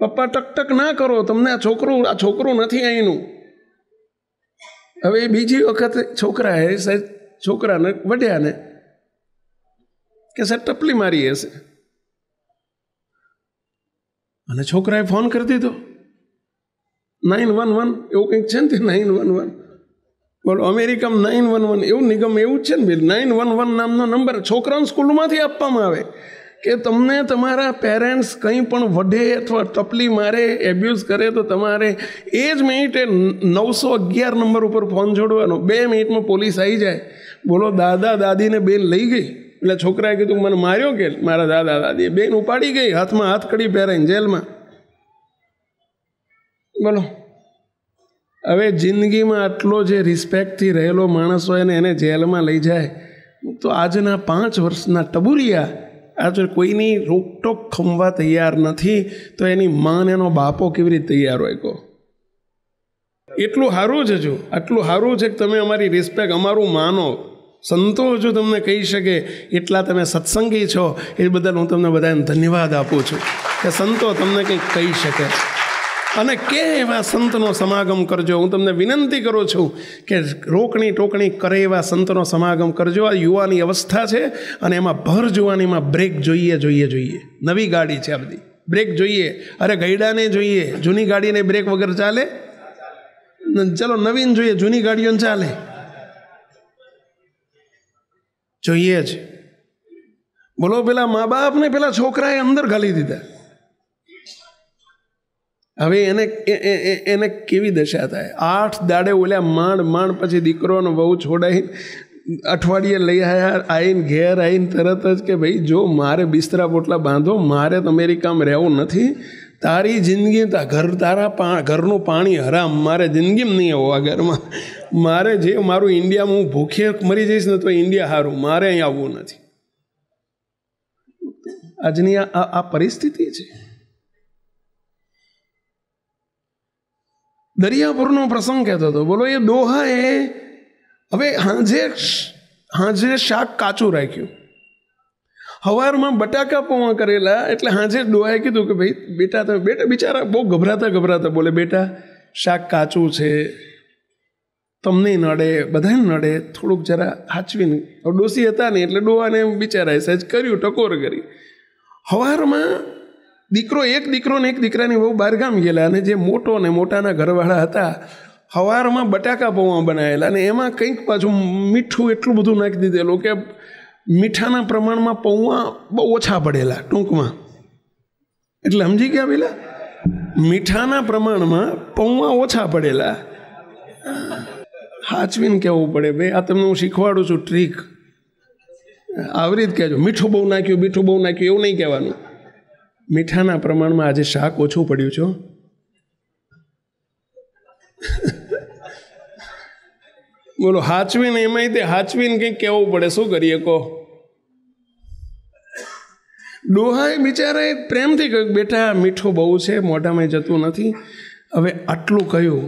પપ્પા ટકટક ના કરો તમને આ છોકરું આ છોકરું નથી અહીંનું હવે બીજી વખત છોકરાએ સહેજ છોકરાને વઢ્યાને કે સાહેબ ટપલી મારી હશે અને છોકરાએ ફોન કરી દીધો નાઇન વન વન એવું કંઈક છે ને તે નાઇન વન વન બોલો અમેરિકામાં નાઇન વન વન એવું નિગમ એવું જ છે ને ભાઈ નાઇન વન વન નામનો નંબર છોકરાઓને સ્કૂલમાંથી આપવામાં આવે કે તમને તમારા પેરેન્ટ્સ કંઈ પણ વઢે અથવા ટપલી મારે એબ્યુઝ કરે તો તમારે એ જ મિનિટે નવસો અગિયાર નંબર ઉપર ફોન જોડવાનો બે મિનિટમાં પોલીસ આવી જાય બોલો દાદા દાદીને બેન લઈ ગઈ એટલે છોકરાએ કીધું મને માર્યો કે મારા દાદા દાદી બેન ઉપાડી ગઈ હાથમાં હાથ કડી પહેરાઈને જેલમાં બોલો હવે જિંદગીમાં આટલો જે રિસ્પેક્ટથી રહેલો માણસ હોય ને એને જેલમાં લઈ જાય તો આજના પાંચ વર્ષના ટબુરિયા આજે કોઈની રોકટોક ખમવા તૈયાર નથી તો એની માન એનો બાપો કેવી રીતે તૈયાર હોય કહો એટલું સારું જ હજુ આટલું સારું છે કે તમે અમારી રિસ્પેક્ટ અમારું માનો સંતો જો તમને કહી શકે એટલા તમે સત્સંગી છો એ બદલ હું તમને બધાને ધન્યવાદ આપું છું કે સંતો તમને કંઈક કહી શકે અને કે એવા સંતનો સમાગમ કરજો હું તમને વિનંતી કરું છું કે રોકણી ટોકણી કરે એવા સંતનો સમાગમ કરજો આ યુવાની અવસ્થા છે અને એમાં ભર જુવાનીમાં બ્રેક જોઈએ જોઈએ જોઈએ નવી ગાડી છે આ બધી બ્રેક જોઈએ અરે ગઈડાને જોઈએ જૂની ગાડીને બ્રેક વગર ચાલે ચાલો નવીન જોઈએ જૂની ગાડીઓને ચાલે જોઈએ જ બોલો પેલા મા બાપને પેલા છોકરાએ અંદર ઘાલી દીધા હવે એને એને કેવી દશા થાય આઠ દાડે ઓલ્યા માંડ માંડ પછી દીકરોનો બહુ છોડાવી અઠવાડિયે લઈ આવ્યા આવીને ઘેર આવીને તરત જ કે ભાઈ જો મારે બિસ્તરા પોટલા બાંધો મારે અમેરિકામાં રહેવું નથી તારી જિંદગી ઘર તારા પા ઘરનું પાણી હરામ મારે જિંદગીમાં નહીં આવવું આ ઘરમાં મારે જે મારું ઇન્ડિયામાં હું ભૂખે મરી જઈશ ને તો ઇન્ડિયા સારું મારે અહીં આવવું નથી આજની આ આ પરિસ્થિતિ છે દરિયાપુરનો પ્રસંગ કહેતો હતો બોલો એ દોહા એ હવે હાજે હાજે શાક કાચું રાખ્યું સવારમાં બટાકા પૌવા કરેલા એટલે સાંજે ડોહાએ કીધું કે ભાઈ બેટા તમે બેટા બિચારા બહુ ગભરાતા ગભરાતા બોલે બેટા શાક કાચું છે તમને નડે બધાને નડે થોડુંક જરા હાચવીને ડોસી હતા ને એટલે ડોહાને બિચારાએ સહેજ કર્યું ટકોર કરી સવારમાં દીકરો એક દીકરો ને એક દીકરાની બહુ બહારગામ ગયેલા અને જે મોટો ને મોટાના ઘરવાળા હતા સવારમાં બટાકા પૌવા બનાવેલા અને એમાં કંઈક પાછું મીઠું એટલું બધું નાખી દીધેલું કે મીઠાના પ્રમાણમાં પૌવા બહુ ઓછા પડેલા ટૂંકમાં એટલે સમજી ગયા પેલા મીઠાના પ્રમાણમાં પૌવા ઓછા પડેલા હાચવીને કહેવું પડે ભાઈ આ તમને હું શીખવાડું છું ટ્રીક આવી જ કહેજો મીઠું બહુ નાખ્યું મીઠું બહુ નાખ્યું એવું નહીં કહેવાનું મીઠાના પ્રમાણમાં આજે શાક ઓછું પડ્યું છો બોલો હાચવીને એમાંય તે હાચવીને કંઈક કહેવું પડે શું કરીએ કહો ડોહાએ બિચારે પ્રેમથી કહ્યું બેટા મીઠું બહુ છે મોઢામાં જતું નથી હવે આટલું કહ્યું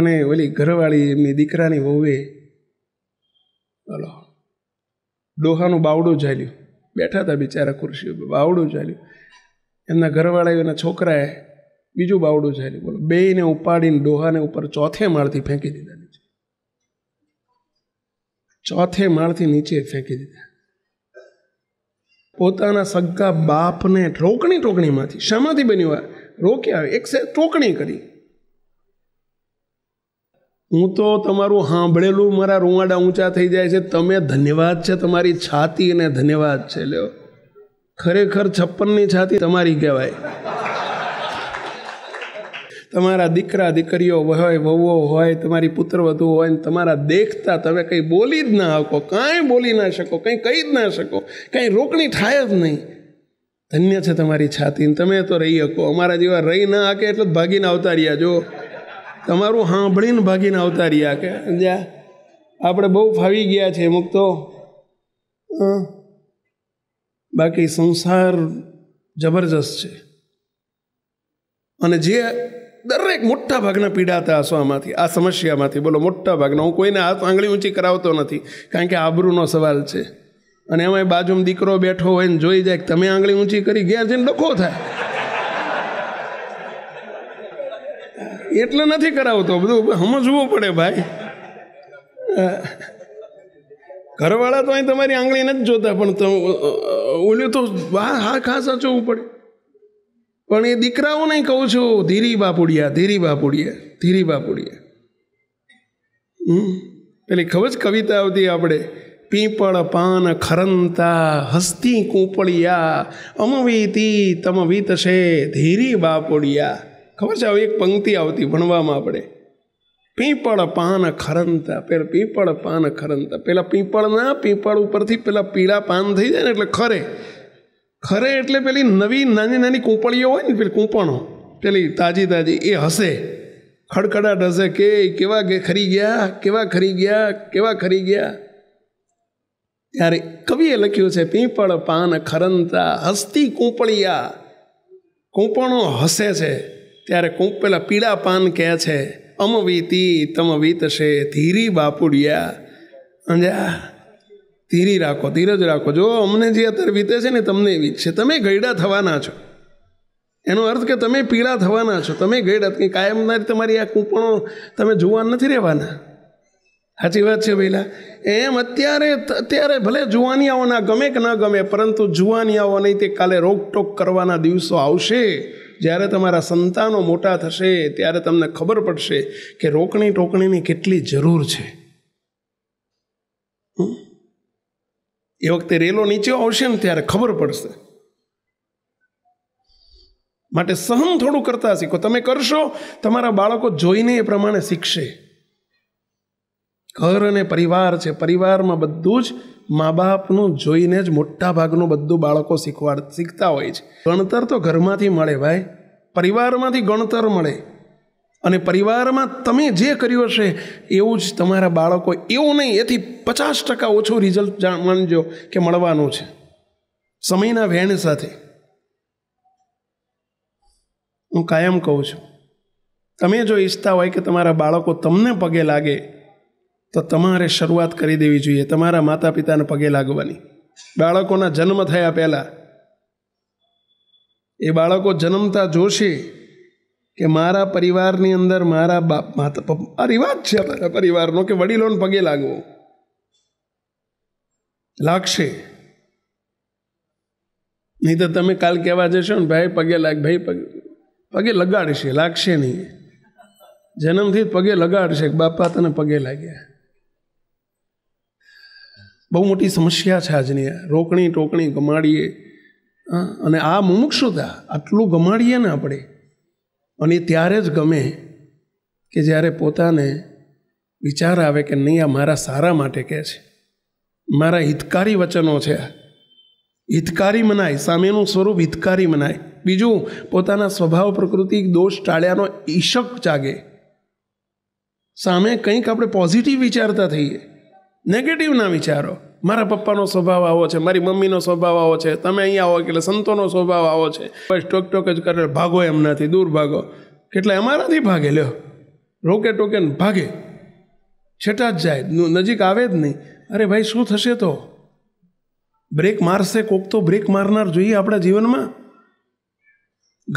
અને ઓલી ઘરવાળી એમની દીકરાની વહુએ બોલો ડોહાનું બાવડું ચાલ્યું બેઠા હતા બિચારા ખુરશી ઉપર બાવડું ચાલ્યું એમના ઘરવાળા એના છોકરાએ બીજું બાવડું ચાલ્યું બોલો બેયને ઉપાડીને ડોહાને ઉપર ચોથે માળથી ફેંકી દીધા ચોથે માળથી નીચે ફેંકી દીધા પોતાના સગા બાપને ટોકણી ટોકણીમાંથી શામાંથી બન્યું આ રોક્યા એક સે ટોકણી કરી હું તો તમારું સાંભળેલું મારા રૂવાડા ઊંચા થઈ જાય છે તમે ધન્યવાદ છે તમારી છાતી અને ધન્યવાદ છે લ્યો ખરેખર છપ્પનની છાતી તમારી કહેવાય તમારા દીકરા દીકરીઓ હોય વહુઓ હોય તમારી પુત્રવધુ હોય ને તમારા દેખતા તમે કંઈ બોલી જ ના શકો કાંઈ બોલી ના શકો કંઈ કહી જ ના શકો કંઈ રોકણી થાય જ નહીં ધન્ય છે તમારી છાતી તમે તો રહી શકો અમારા જેવા રહી ના આકે એટલે જ ભાગીને આવતા રહ્યા જો તમારું સાંભળીને ભાગીને આવતા રહ્યા કે જ્યાં આપણે બહુ ફાવી ગયા છે અમુક તો બાકી સંસાર જબરજસ્ત છે અને જે દરેક મોટા ભાગના પીડાતા હશો આમાંથી આ સમસ્યામાંથી બોલો મોટા ભાગના હું કોઈને હાથ આંગળી ઊંચી કરાવતો નથી કારણ કે આબરૂનો સવાલ છે અને એમાં બાજુમાં દીકરો બેઠો હોય ને જોઈ જાય કે તમે આંગળી ઊંચી કરી ગયા જઈને ડખો થાય એટલે નથી કરાવતો બધું સમજવું પડે ભાઈ ઘરવાળા તો અહીં તમારી આંગળી નથી જોતા પણ ઓલ્યું તો હા હા ખાસ સાચવવું પડે પણ એ દીકરાઓને કહું છું ધીરી બાપુડિયા ધીરી બાપુડિયા ધીરી બાપુડિયા હમ પેલી ખબર જ કવિતા આવતી આપણે પીપળ પાન ખરંતા હસ્તી કૂંપળિયા અમવીતી તમ વીતશે ધીરી બાપુડિયા ખબર છે આવી એક પંક્તિ આવતી ભણવામાં આપણે પીપળ પાન ખરંતા પેલા પીપળ પાન ખરંતા પેલા પીપળના પીપળ ઉપરથી પેલા પીળા પાન થઈ જાય ને એટલે ખરે ખરે એટલે પેલી નવી નાની નાની કોપળીઓ હોય ને પેલી કૂંપણો પેલી તાજી તાજી એ હશે ખડખડાટ હશે કે કેવા ખરી ગયા કેવા ખરી ગયા કેવા ખરી ગયા ત્યારે કવિએ લખ્યું છે પીપળ પાન ખરંતા હસ્તી કૂંપળિયા કૂંપણો હસે છે ત્યારે કૂંપ પેલા પીળા પાન કહે છે અમ વીતી તમ વીતશે ધીરી બાપુડિયા અંજા ધીરી રાખો ધીરજ રાખો જો અમને જે અત્યારે વીતે છે ને તમને એવી છે તમે ગયડા થવાના છો એનો અર્થ કે તમે પીળા થવાના છો તમે ગયડા કે કાયમના તમારી આ કૂપણો તમે જુવાન નથી રહેવાના સાચી વાત છે પહેલા એમ અત્યારે અત્યારે ભલે જુવાનિયાઓના ગમે કે ન ગમે પરંતુ જુવાનિયાઓ નહીં તે કાલે રોકટોક કરવાના દિવસો આવશે જ્યારે તમારા સંતાનો મોટા થશે ત્યારે તમને ખબર પડશે કે રોકણી ટોકણીની કેટલી જરૂર છે હમ એ વખતે રેલો નીચે આવશે ને ત્યારે ખબર પડશે માટે સહન થોડું કરતા શીખો તમે કરશો તમારા બાળકો જોઈને એ પ્રમાણે શીખશે ઘર અને પરિવાર છે પરિવારમાં બધું જ મા બાપનું જોઈને જ મોટા ભાગનું બધું બાળકો શીખવા શીખતા હોય છે ગણતર તો ઘરમાંથી મળે ભાઈ પરિવારમાંથી ગણતર મળે અને પરિવારમાં તમે જે કર્યું હશે એવું જ તમારા બાળકો એવું નહીં એથી પચાસ ટકા ઓછું રિઝલ્ટ માનજો કે મળવાનું છે સમયના વહેણ સાથે હું કાયમ કહું છું તમે જો ઈચ્છતા હોય કે તમારા બાળકો તમને પગે લાગે તો તમારે શરૂઆત કરી દેવી જોઈએ તમારા માતા પિતાને પગે લાગવાની બાળકોના જન્મ થયા પહેલાં એ બાળકો જન્મતા જોશે કે મારા પરિવારની અંદર મારા બાપ માતા આ રિવાજ છે મારા પરિવારનો કે વડીલોને પગે લાગવો લાગશે નહીં તો તમે કાલ કહેવા જશો ને ભાઈ પગે લાગ ભાઈ પગે પગે લગાડશે લાગશે નહીં જન્મથી પગે લગાડશે બાપા તને પગે લાગ્યા બહુ મોટી સમસ્યા છે આજની રોકણી ટોકણી ગમાડીએ અને આ મુમુક્ષુતા આટલું ગમાડીએ ને આપણે અને ત્યારે જ ગમે કે જ્યારે પોતાને વિચાર આવે કે નહીં આ મારા સારા માટે કહે છે મારા હિતકારી વચનો છે આ હિતકારી મનાય સામેનું સ્વરૂપ હિતકારી મનાય બીજું પોતાના સ્વભાવ પ્રકૃતિ દોષ ટાળ્યાનો ઈશક જાગે સામે કંઈક આપણે પોઝિટિવ વિચારતા થઈએ નેગેટિવ ના વિચારો મારા પપ્પાનો સ્વભાવ આવો છે મારી મમ્મીનો સ્વભાવ આવો છે તમે અહીંયા આવો એટલે સંતોનો સ્વભાવ આવો છે બસ ટોક ટોક જ કરે ભાગો એમનાથી દૂર ભાગો કેટલા અમારાથી ભાગે લ્યો રોકે ટોકે ભાગે છેટા જ જાય નજીક આવે જ નહીં અરે ભાઈ શું થશે તો બ્રેક મારશે કોક તો બ્રેક મારનાર જોઈએ આપણા જીવનમાં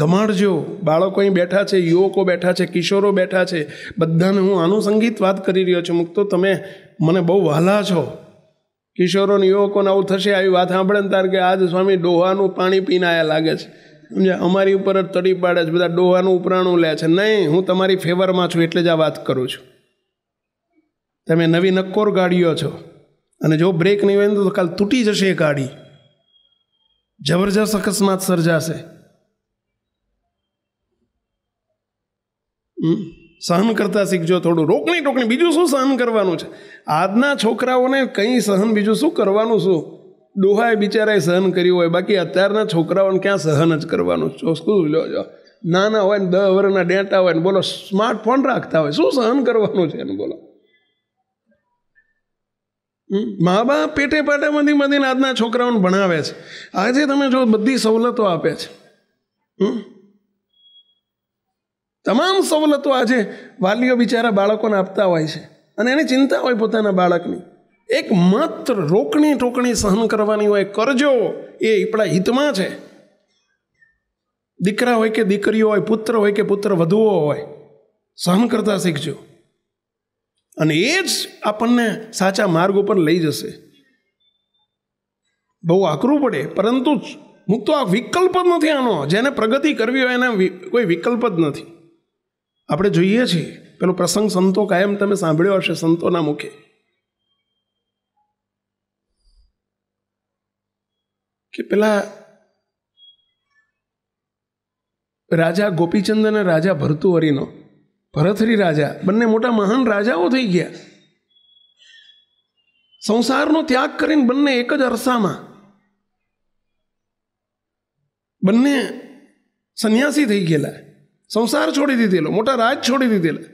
ગમાડ ગમાડજો બાળકો અહીં બેઠા છે યુવકો બેઠા છે કિશોરો બેઠા છે બધાને હું આનું સંગીત વાત કરી રહ્યો છું મુક્તો તમે મને બહુ વહાલા છો કિશોરોને યુવકોને આવું થશે આવી વાત સાંભળે ને તાર કે આજ સ્વામી ડોહાનું પાણી પીને આવ્યા લાગે છે સમજ્યા અમારી ઉપર જ તડી પાડે છે બધા ડોહાનું ઉપરાણું લે છે નહીં હું તમારી ફેવરમાં છું એટલે જ આ વાત કરું છું તમે નવી નક્કોર ગાડીઓ છો અને જો બ્રેક નહીં હોય તો કાલ તૂટી જશે એ ગાડી જબરજસ્ત અકસ્માત સર્જાશે હમ સહન કરતા શીખજો થોડું રોકણી ટોકણી બીજું શું સહન કરવાનું છે આજના છોકરાઓને કંઈ સહન બીજું શું કરવાનું શું ડોહાએ બિચારાએ સહન કર્યું હોય બાકી અત્યારના છોકરાઓને ક્યાં સહન જ કરવાનું શું લો નાના હોય ને દસ વર્ષના ડેટા હોય ને બોલો સ્માર્ટફોન રાખતા હોય શું સહન કરવાનું છે એને બોલો મા બાપ પેટે પાટે મધી મધીને આજના છોકરાઓને ભણાવે છે આજે તમે જો બધી સવલતો આપે છે હમ તમામ સવલતો આજે વાલીઓ બિચારા બાળકોને આપતા હોય છે અને એની ચિંતા હોય પોતાના બાળકની એક માત્ર રોકણી ટોકણી સહન કરવાની હોય કરજો એ આપણા હિતમાં છે દીકરા હોય કે દીકરીઓ હોય પુત્ર હોય કે પુત્ર વધુઓ હોય સહન કરતા શીખજો અને એ જ આપણને સાચા માર્ગ ઉપર લઈ જશે બહુ આકરું પડે પરંતુ હું તો આ વિકલ્પ જ નથી આનો જેને પ્રગતિ કરવી હોય એને કોઈ વિકલ્પ જ નથી આપણે જોઈએ છીએ પેલો પ્રસંગ સંતો કાયમ તમે સાંભળ્યો હશે સંતોના મુખે કે પેલા રાજા ગોપીચંદ અને રાજા ભરતુહરીનો ભરથરી રાજા બંને મોટા મહાન રાજાઓ થઈ ગયા સંસારનો ત્યાગ કરીને બંને એક જ અરસામાં બંને સંન્યાસી થઈ ગયેલા સંસાર છોડી દીધેલો મોટા રાજ છોડી દીધેલા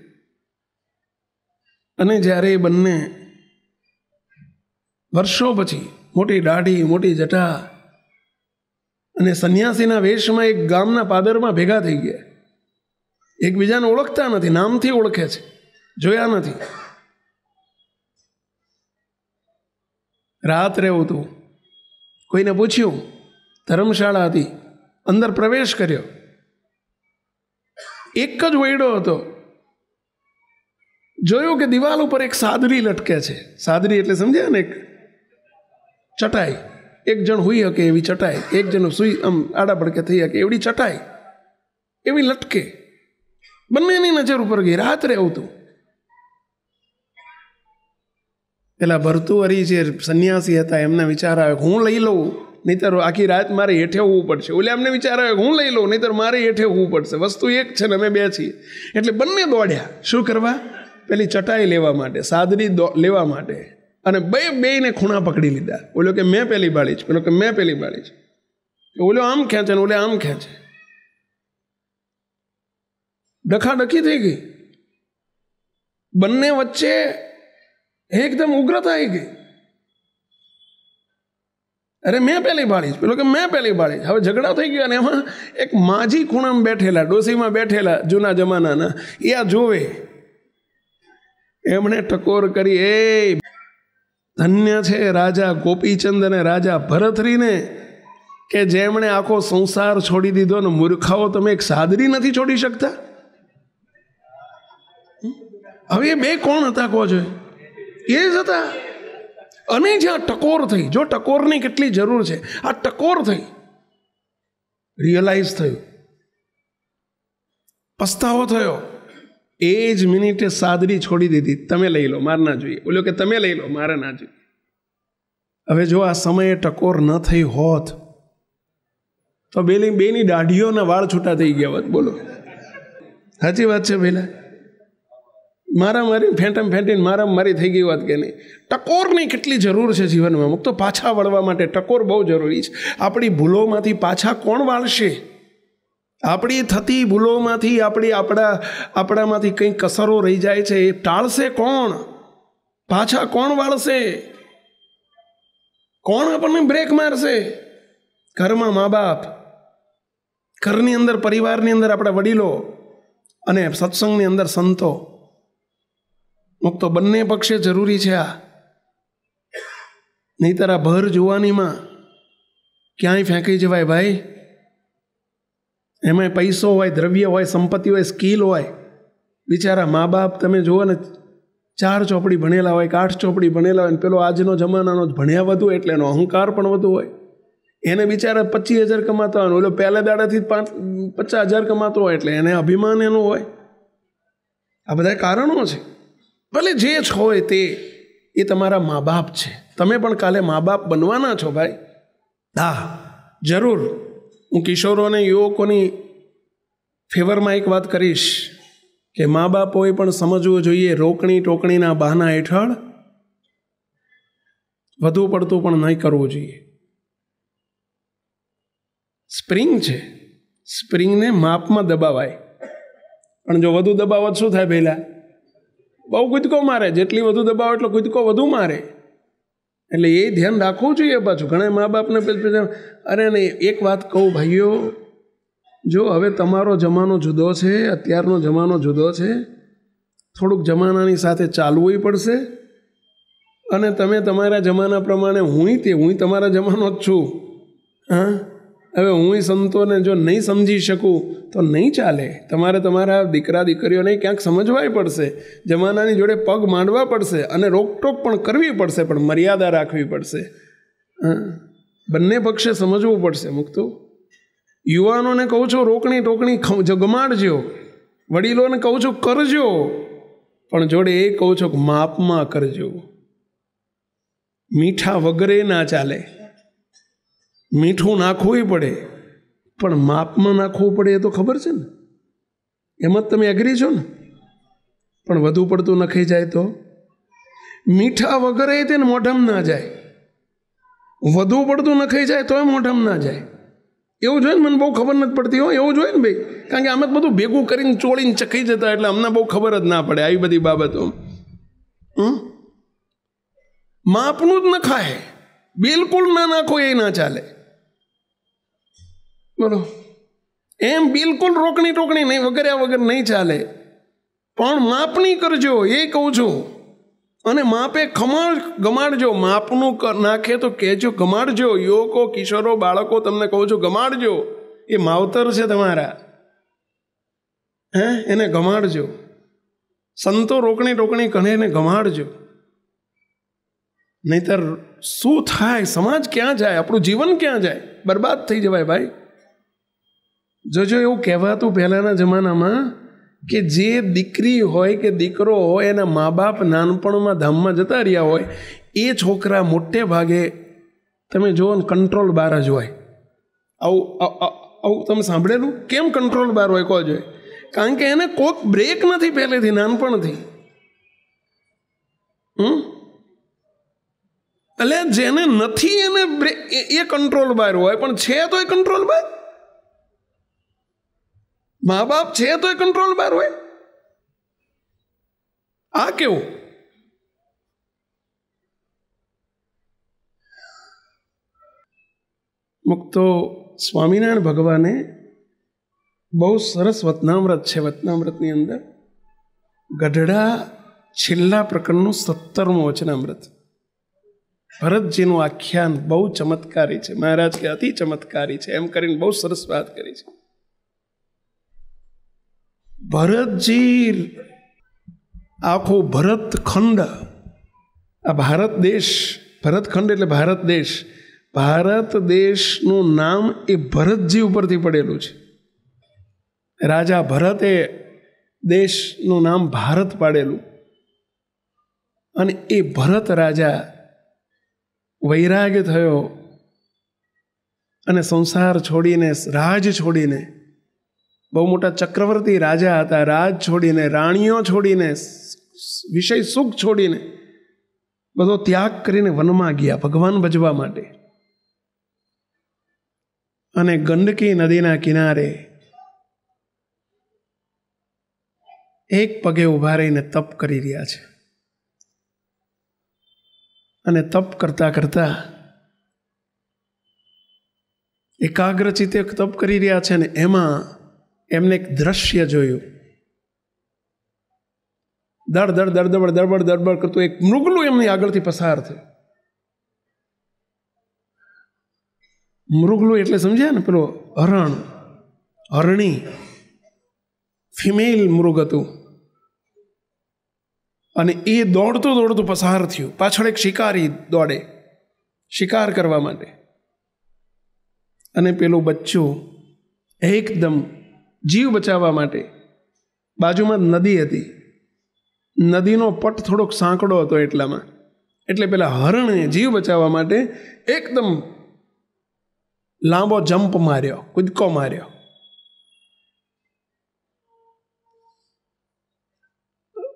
અને જ્યારે એ બંને વર્ષો પછી મોટી દાઢી મોટી જટા અને સંન્યાસીના વેશમાં એક ગામના પાદરમાં ભેગા થઈ ગયા એકબીજાને ઓળખતા નથી નામથી ઓળખે છે જોયા નથી રાત રહેવું હતું કોઈને પૂછ્યું ધર્મશાળા હતી અંદર પ્રવેશ કર્યો એક જ વૈડો હતો જોયું કે દિવાલ ઉપર એક સાદરી લટકે છે સાદરી એટલે સમજ્યા ને એક ચટાઈ એક જણ હોઈ શકે એવી ચટાઈ એક જણ સુઈ આમ આડા પડકે થઈ શકે એવડી ચટાઈ એવી લટકે બંનેની નજર ઉપર ગઈ રાત્રે આવતું પેલા ભરતુ ભરતુહરી જે સંન્યાસી હતા એમના વિચાર આવ્યો હું લઈ લઉં નહીંતર આખી રાત મારે હેઠે હોવું પડશે ઓલે અમને વિચાર હું લઈ લઉં નહીંતર મારે હેઠે હોવું પડશે વસ્તુ એક છે ને અમે બે છીએ એટલે બંને દોડ્યા શું કરવા પેલી ચટાઈ લેવા માટે સાદરી લેવા માટે અને બે બેને ખૂણા પકડી લીધા ઓલો કે મેં પહેલી બાળી છે પેલો કે મેં પહેલી બાળી છે ઓલો આમ ખેંચે ને ઓલે આમ ખેંચે ડખાડખી થઈ ગઈ બંને વચ્ચે એકદમ ઉગ્રતા આવી ગઈ અરે મેં પહેલી બાળીશ પેલો કે મેં પહેલી બાળીશ હવે ઝઘડા થઈ ગયો અને એમાં એક માજી ખૂણામાં બેઠેલા ડોસીમાં બેઠેલા જૂના જમાનાના એ આ જોવે એમણે ટકોર કરી એ ધન્ય છે રાજા ગોપીચંદ અને રાજા ભરથરીને કે જેમણે આખો સંસાર છોડી દીધો ને મૂર્ખાઓ તમે એક સાદરી નથી છોડી શકતા હવે બે કોણ હતા કહો છો એ જ હતા અને જ્યાં ટકોર થઈ જો ટકોરની કેટલી જરૂર છે આ ટકોર થઈ રિયલાઇઝ થયું પસ્તાવો થયો એ જ મિનિટે સાદરી છોડી દીધી તમે લઈ લો મારે ના જોઈએ બોલ્યો કે તમે લઈ લો મારે ના જોઈએ હવે જો આ સમયે ટકોર ન થઈ હોત તો બેની બેની દાઢીઓના વાળ છૂટા થઈ ગયા હોત બોલો સાચી વાત છે પહેલાં મારા મારી ફેંટમ ફેંટીને મારા મારી થઈ ગઈ વાત કે નહીં ટકોરની કેટલી જરૂર છે જીવનમાં મુક્ત પાછા વળવા માટે ટકોર બહુ જરૂરી છે આપણી ભૂલોમાંથી પાછા કોણ વાળશે આપણી થતી ભૂલોમાંથી આપણી આપણા આપણામાંથી કંઈ કસરો રહી જાય છે એ ટાળશે કોણ પાછા કોણ વાળશે કોણ આપણને બ્રેક મારશે ઘરમાં મા બાપ ઘરની અંદર પરિવારની અંદર આપણા વડીલો અને સત્સંગની અંદર સંતો મુક તો બંને પક્ષે જરૂરી છે આ નહીતર આ ભર જોવાનીમાં ક્યાંય ફેંકી જવાય ભાઈ એમાં પૈસો હોય દ્રવ્ય હોય સંપત્તિ હોય સ્કિલ હોય બિચારા મા બાપ તમે જુઓ ને ચાર ચોપડી ભણેલા હોય કે આઠ ચોપડી ભણેલા હોય ને પેલો આજનો જમાનાનો જ ભણ્યા વધુ એટલે એનો અહંકાર પણ વધુ હોય એને બિચારા પચીસ હજાર કમાતા હોય ઓલો પહેલા દાડાથી પાંચ પચાસ હજાર કમાતો હોય એટલે એને અભિમાન એનું હોય આ બધા કારણો છે ભલે જે જ હોય તે એ તમારા મા બાપ છે તમે પણ કાલે મા બાપ બનવાના છો ભાઈ હા જરૂર હું કિશોરો અને યુવકોની ફેવરમાં એક વાત કરીશ કે મા બાપોએ પણ સમજવું જોઈએ રોકણી ટોકણીના બહાના હેઠળ વધુ પડતું પણ નહીં કરવું જોઈએ સ્પ્રિંગ છે સ્પ્રિંગને માપમાં દબાવાય પણ જો વધુ દબાવત શું થાય પહેલાં બહુ કૂદકો મારે જેટલી વધુ દબાવો એટલો કૂદકો વધુ મારે એટલે એ ધ્યાન રાખવું જોઈએ પાછું ઘણા મા બાપને અરે નહીં એક વાત કહું ભાઈઓ જો હવે તમારો જમાનો જુદો છે અત્યારનો જમાનો જુદો છે થોડુંક જમાનાની સાથે ચાલવું પડશે અને તમે તમારા જમાના પ્રમાણે હુંય તે હુંય તમારા જમાનો જ છું હા હવે હુંય સંતોને જો નહીં સમજી શકું તો નહીં ચાલે તમારે તમારા દીકરા દીકરીઓને ક્યાંક સમજવાય પડશે જમાનાની જોડે પગ માંડવા પડશે અને રોકટોક પણ કરવી પડશે પણ મર્યાદા રાખવી પડશે બંને પક્ષે સમજવું પડશે મુક્તો યુવાનોને કહું છું રોકણી ટોકણી ગમાડજો વડીલોને કહું છું કરજો પણ જોડે એ કહું છું કે માપમાં કરજો મીઠા વગરે ના ચાલે મીઠું નાખવું પડે પણ માપમાં નાખવું પડે એ તો ખબર છે ને એમાં જ તમે એગ્રી છો ને પણ વધુ પડતું નખાઈ જાય તો મીઠા વગરે તેને મોઢામાં ના જાય વધુ પડતું નખાઈ જાય તોય મોઢામાં ના જાય એવું જોઈએ ને મને બહુ ખબર નથી પડતી હોય એવું જોઈએ ને ભાઈ કારણ કે આમ જ બધું ભેગું કરીને ચોળીને ચખાઈ જતા એટલે અમને બહુ ખબર જ ના પડે આવી બધી બાબતો માપનું જ ન ખાય બિલકુલ ના નાખો એ ના ચાલે બોલો એમ બિલકુલ રોકણી ટોકણી નહીં વગર વગર નહીં ચાલે પણ માપણી કરજો એ કહું છું અને માપે ખમાડ ગમાડજો માપનું નાખે તો કહેજો ગમાડજો યુવકો કિશોરો બાળકો તમને કહું છું ગમાડજો એ માવતર છે તમારા હે એને ગમાડજો સંતો રોકણી ટોકણી કણે એને ગમાડજો નહીતર શું થાય સમાજ ક્યાં જાય આપણું જીવન ક્યાં જાય બરબાદ થઈ જવાય ભાઈ જોજો એવું કહેવાતું પહેલાંના જમાનામાં કે જે દીકરી હોય કે દીકરો હોય એના મા બાપ નાનપણમાં ધામમાં જતા રહ્યા હોય એ છોકરા મોટે ભાગે તમે જુઓ ને કંટ્રોલ બાર જ હોય આવું આવું તમે સાંભળેલું કેમ કંટ્રોલ બાર હોય કહો જોઈએ કારણ કે એને કોક બ્રેક નથી પહેલેથી નાનપણથી હમ એટલે જેને નથી એને બ્રેક એ કંટ્રોલ બાર હોય પણ છે તો એ કંટ્રોલ બાર મા બાપ છે તો એ કંટ્રોલ બહાર હોય આ કેવું મુક્તો સ્વામિનારાયણ ભગવાને બહુ સરસ વતનામૃત છે વતનામૃતની અંદર ગઢડા છેલ્લા પ્રકરણનું સત્તરમું વચનામ્રત ભરતજીનું આખ્યાન બહુ ચમત્કારી છે મહારાજ કે અતિ ચમત્કારી છે એમ કરીને બહુ સરસ વાત કરી છે ભરતજી આખો ભરતખંડ આ ભારત દેશ ભરતખંડ એટલે ભારત દેશ ભારત દેશનું નામ એ ભરતજી ઉપરથી પડેલું છે રાજા ભરતે દેશનું નામ ભારત પાડેલું અને એ ભરત રાજા વૈરાગ્ય થયો અને સંસાર છોડીને રાજ છોડીને બહુ મોટા ચક્રવર્તી રાજા હતા રાજ છોડીને રાણીઓ છોડીને વિષય સુખ છોડીને બધો ત્યાગ કરીને વનમાં ગયા ભગવાન ભજવા માટે અને ગંડકી નદીના કિનારે એક પગે ઉભા રહીને તપ કરી રહ્યા છે અને તપ કરતા કરતા એકાગ્રચિતે તપ કરી રહ્યા છે ને એમાં એમને એક દ્રશ્ય જોયું દળ દળ દળદળ દળબળ દળબળ કરતું એક મૃગલું એમની આગળથી પસાર થયું મૃગલું એટલે સમજ્યા ને પેલો હરણ હરણી ફિમેલ મૃગ હતું અને એ દોડતું દોડતું પસાર થયું પાછળ એક શિકારી દોડે શિકાર કરવા માટે અને પેલું બચ્ચું એકદમ જીવ બચાવવા માટે બાજુમાં નદી હતી નદીનો પટ થોડોક સાંકડો હતો એટલામાં એટલે પેલા હરણે જીવ બચાવવા માટે એકદમ લાંબો જમ્પ માર્યો કૂદકો માર્યો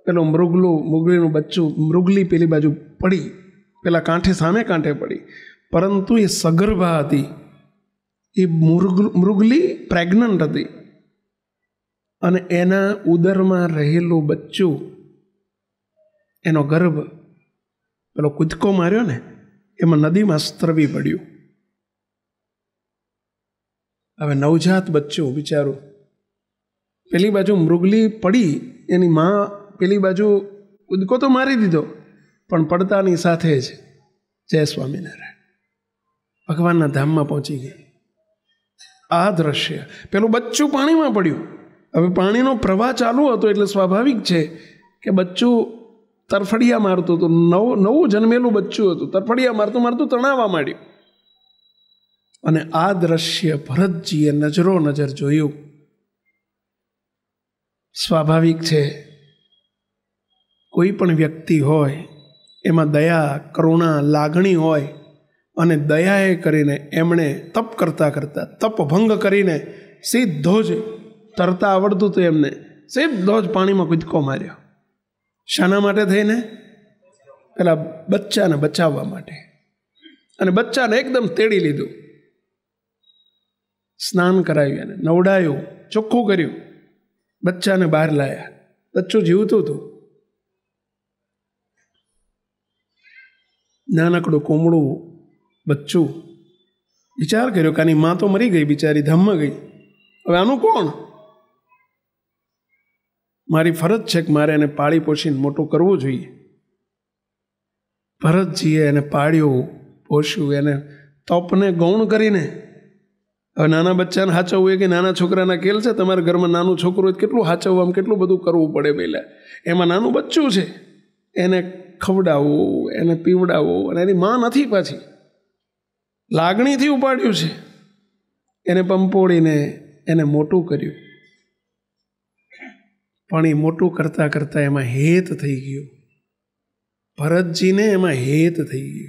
પેલું મૃગલું મૃગલીનું બચ્ચું મૃગલી પેલી બાજુ પડી પેલા કાંઠે સામે કાંઠે પડી પરંતુ એ સગર્ભા હતી એ મૃગ મૃગલી પ્રેગ્નન્ટ હતી અને એના ઉદરમાં રહેલું બચ્ચું એનો ગર્ભ પેલો કૂદકો માર્યો ને એમાં નદીમાં સ્ત્રવી પડ્યું હવે નવજાત બચ્ચું બિચારું પેલી બાજુ મૃગલી પડી એની મા પેલી બાજુ કૂદકો તો મારી દીધો પણ પડતાની સાથે જ જય સ્વામિનારાયણ ભગવાનના ધામમાં પહોંચી ગઈ આ દ્રશ્ય પેલું બચ્ચું પાણીમાં પડ્યું હવે પાણીનો પ્રવાહ ચાલુ હતો એટલે સ્વાભાવિક છે કે બચ્ચું તરફડિયા મારતું હતું નવું નવું જન્મેલું બચ્ચું હતું તરફડિયા મારતું મારતું તણાવવા માંડ્યું અને આ દ્રશ્ય ભરતજીએ નજરો નજર જોયું સ્વાભાવિક છે કોઈ પણ વ્યક્તિ હોય એમાં દયા કરુણા લાગણી હોય અને દયાએ કરીને એમણે તપ કરતાં કરતાં તપ ભંગ કરીને સીધો જ તરતા આવડતું હતું એમને સેબ દોજ પાણીમાં કૂદકો માર્યો શાના માટે થઈને પેલા બચ્ચાને બચાવવા માટે અને બચ્ચાને એકદમ તેડી લીધું સ્નાન કરાવ્યું એને નવડાયું ચોખ્ખું કર્યું બચ્ચાને બહાર લાયા બચ્ચું જીવતું હતું નાનકડું કોમળું બચ્ચું વિચાર કર્યો કે આની માં તો મરી ગઈ બિચારી ધામમાં ગઈ હવે આનું કોણ મારી ફરજ છે કે મારે એને પાળી પોષીને મોટું કરવું જોઈએ ભરતજીએ એને પાળ્યું પોષ્યું એને તપને ગૌણ કરીને હવે નાના બચ્ચાને સાચવવું એ કે નાના છોકરાના કેલ છે તમારા ઘરમાં નાનું છોકરું હોય કેટલું આમ કેટલું બધું કરવું પડે પહેલાં એમાં નાનું બચ્ચું છે એને ખવડાવવું એને પીવડાવવું અને એની માં નથી પાછી લાગણીથી ઉપાડ્યું છે એને પંપોળીને એને મોટું કર્યું પણ એ મોટું કરતાં કરતાં એમાં હેત થઈ ગયો ભરતજીને એમાં હેત થઈ ગયું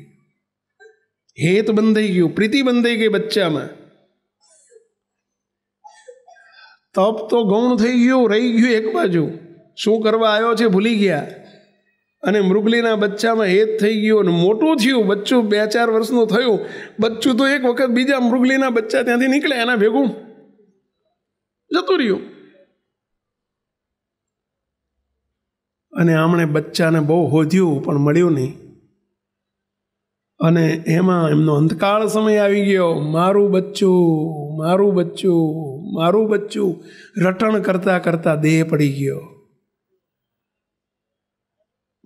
હેત બંધાઈ ગયું પ્રીતિ બંધાઈ ગઈ બચ્ચામાં તપ તો ગૌણ થઈ ગયું રહી ગયું એક બાજુ શું કરવા આવ્યો છે ભૂલી ગયા અને મૃગલીના બચ્ચામાં હેત થઈ ગયું અને મોટું થયું બચ્ચું બે ચાર વર્ષનું થયું બચ્ચું તો એક વખત બીજા મૃગલીના બચ્ચા ત્યાંથી નીકળે એના ભેગું જતું રહ્યું અને આમણે બચ્ચાને બહુ હોધ્યું પણ મળ્યું નહીં અને એમાં એમનો અંતકાળ સમય આવી ગયો મારું બચ્ચું મારું બચ્ચું મારું બચ્ચું રટણ કરતા કરતા દેહ પડી ગયો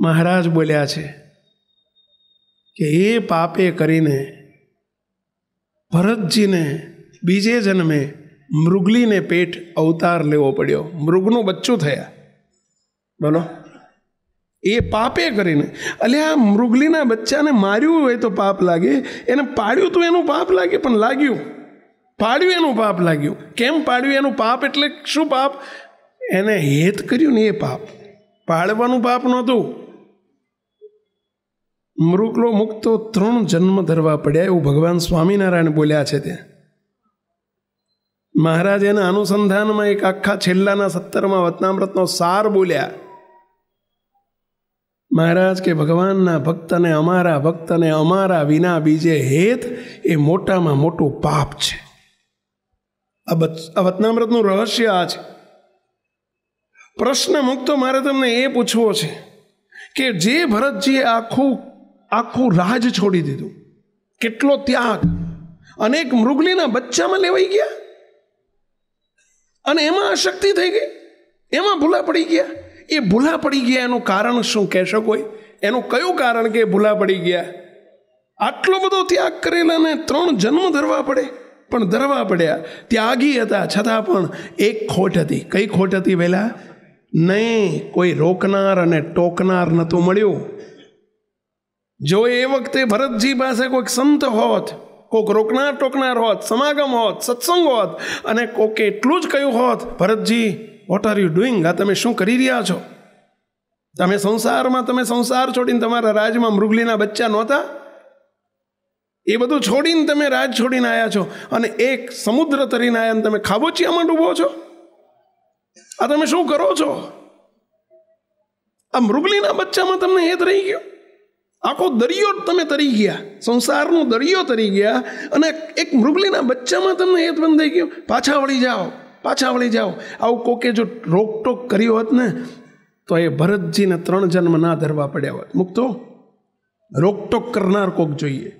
મહારાજ બોલ્યા છે કે એ પાપે કરીને ભરતજીને બીજે જન્મે મૃગલીને પેટ અવતાર લેવો પડ્યો મૃગનું બચ્ચું થયા બોલો એ પાપે કરીને અલ્યા આ મૃગલીના બચ્ચાને માર્યું હોય તો પાપ લાગે એને પાડ્યું તો એનું પાપ લાગે પણ લાગ્યું પાડ્યું એનું પાપ લાગ્યું કેમ પાડ્યું એનું પાપ એટલે શું પાપ એને હેત કર્યું ને એ પાપ પાડવાનું પાપ નહોતું મૃગલો મુક્તો ત્રણ જન્મ ધરવા પડ્યા એવું ભગવાન સ્વામિનારાયણ બોલ્યા છે ત્યાં મહારાજ એના અનુસંધાનમાં એક આખા છેલ્લાના સત્તરમાં વતનામ્રતનો સાર બોલ્યા મહારાજ કે ભગવાનના ભક્તને અમારા ભક્તને અમારા વિના બીજે હેત એ મોટામાં મોટું પાપ છે આ વતનામૃતનું રહસ્ય આ છે પ્રશ્ન મુક્તો મારે તમને એ પૂછવો છે કે જે ભરતજીએ આખું આખું રાજ છોડી દીધું કેટલો ત્યાગ અનેક મૃગલીના બચ્ચામાં લેવાઈ ગયા અને એમાં અશક્તિ થઈ ગઈ એમાં ભૂલા પડી ગયા એ ભૂલા પડી ગયા એનું કારણ શું કહેશો શકો એનું કયું કારણ કે ભૂલા પડી ગયા આટલો બધો ત્યાગ કરેલા ને ત્રણ જન્મ ધરવા પડે પણ ધરવા પડ્યા ત્યાગી હતા છતાં પણ એક ખોટ હતી કઈ ખોટ હતી પહેલાં નહીં કોઈ રોકનાર અને ટોકનાર નહોતું મળ્યું જો એ વખતે ભરતજી પાસે કોઈક સંત હોત કોઈક રોકનાર ટોકનાર હોત સમાગમ હોત સત્સંગ હોત અને કોઈક એટલું જ કહ્યું હોત ભરતજી વોટ આર યુ ડુઈંગ આ તમે શું કરી રહ્યા છો તમે સંસારમાં તમે સંસાર છોડીને તમારા રાજમાં મૃગલીના બચ્ચા નહોતા એ બધું છોડીને તમે રાજ છોડીને આવ્યા છો અને એક સમુદ્ર તરીને આવ્યા તમે ખાબોચિયામાં ડૂબો છો આ તમે શું કરો છો આ મૃગલીના બચ્ચામાં તમને હેત રહી ગયો આખો દરિયો તમે તરી ગયા સંસારનો દરિયો તરી ગયા અને એક મૃગલીના બચ્ચામાં તમને હેત બંધાઈ ગયો પાછા વળી જાઓ પાછા વળી જાઓ આવું કોકે જો રોકટોક કર્યો હોત ને તો એ ભરતજીને ત્રણ જન્મ ના ધરવા પડ્યા હોત મૂકતો રોકટોક કરનાર કોક જોઈએ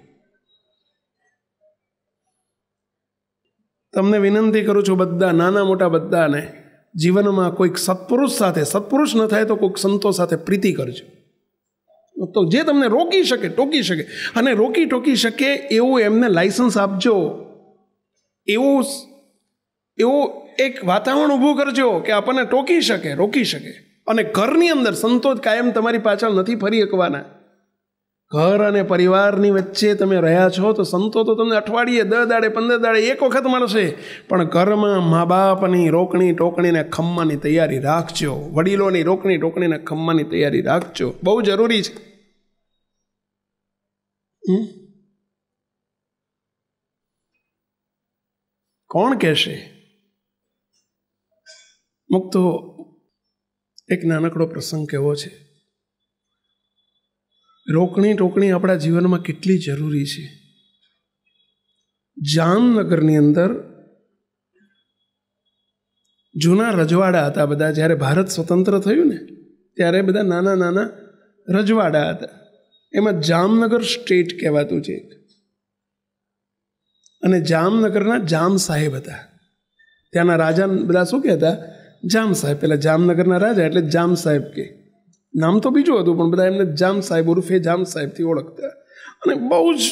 તમને વિનંતી કરું છું બધા નાના મોટા બધાને જીવનમાં કોઈક સત્પુરુષ સાથે સત્પુરુષ ન થાય તો કોઈક સંતો સાથે પ્રીતિ કરજો તો જે તમને રોકી શકે ટોકી શકે અને રોકી ટોકી શકે એવું એમને લાઇસન્સ આપજો એવું એવું એક વાતાવરણ ઊભું કરજો કે આપણને ટોકી શકે રોકી શકે અને ઘરની અંદર સંતો કાયમ તમારી પાછળ નથી ફરી શકવાના ઘર અને પરિવારની વચ્ચે તમે રહ્યા છો તો સંતો તો તમને અઠવાડિયે દસ દાડે પંદર દાડે એક વખત મળશે પણ ઘરમાં મા બાપની રોકણી ટોકણીને ખમવાની તૈયારી રાખજો વડીલોની રોકણી ટોકણીને ખમવાની તૈયારી રાખજો બહુ જરૂરી છે કોણ કહેશે મુક્તો એક નાનકડો પ્રસંગ કેવો છે રોકણી ટોકણી આપણા જીવનમાં કેટલી જરૂરી છે જામનગરની અંદર જૂના રજવાડા હતા બધા જ્યારે ભારત સ્વતંત્ર થયું ને ત્યારે બધા નાના નાના રજવાડા હતા એમાં જામનગર સ્ટેટ કહેવાતું છે એક અને જામનગરના જામ સાહેબ હતા ત્યાંના રાજા બધા શું કહેતા જામ સાહેબ પેલા જામનગરના રાજા એટલે જામ સાહેબ કે નામ તો બીજું હતું પણ બધા એમને જામ સાહેબ ઉર્ફે જામ સાહેબથી ઓળખતા અને બહુ જ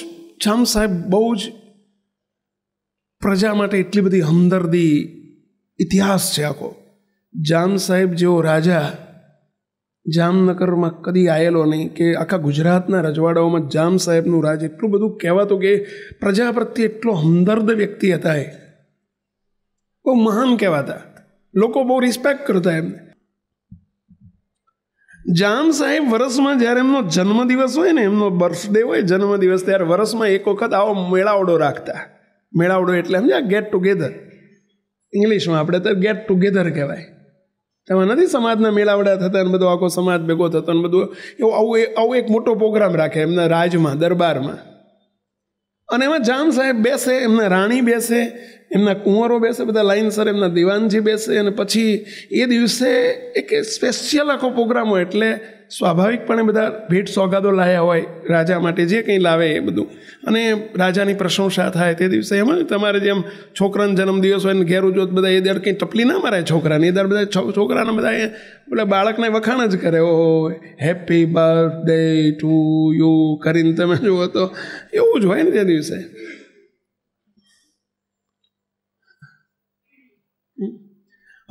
જામ સાહેબ બહુ જ પ્રજા માટે એટલી બધી હમદર્દી ઇતિહાસ છે આખો જામ સાહેબ જેવો રાજા જામનગરમાં કદી આવેલો નહીં કે આખા ગુજરાતના રજવાડાઓમાં જામ સાહેબનું રાજ એટલું બધું કહેવાતું કે પ્રજા પ્રત્યે એટલો હમદર્દ વ્યક્તિ હતા એ બહુ મહાન કહેવાતા લોકો બહુ રિસ્પેક્ટ કરતા એમને જામ સાહેબ વર્ષમાં જ્યારે એમનો જન્મદિવસ હોય ને એમનો બર્થડે હોય જન્મદિવસ ત્યારે વર્ષમાં એક વખત આવો મેળાવડો રાખતા મેળાવડો એટલે સમજ્યા ગેટ ટુગેધર ઇંગ્લિશમાં આપણે તો ગેટ ટુગેધર કહેવાય તમે નથી સમાજના મેળાવડા થતા ને બધો આખો સમાજ ભેગો થતો ને બધું એવું આવું આવું એક મોટો પ્રોગ્રામ રાખે એમના રાજમાં દરબારમાં અને એમાં જામ સાહેબ બેસે એમના રાણી બેસે એમના કુંવરો બેસે બધા લાઇનસર એમના દિવાનજી બેસે અને પછી એ દિવસે એક સ્પેશિયલ આખો પ્રોગ્રામ હોય એટલે સ્વાભાવિકપણે બધા ભેટ સોગાદો લાવ્યા હોય રાજા માટે જે કંઈ લાવે એ બધું અને રાજાની પ્રશંસા થાય તે દિવસે એમાં તમારે જેમ છોકરાનો જન્મદિવસ હોય ને ઘેર ઉજવત બધા એ દર કંઈ ટપલી ના મારે છોકરાને એ દર બધા છોકરાને બધા એ પેલા બાળકને વખાણ જ કરે ઓ હેપી બર્થડે ટુ યુ કરીને તમે જુઓ તો એવું જ હોય ને તે દિવસે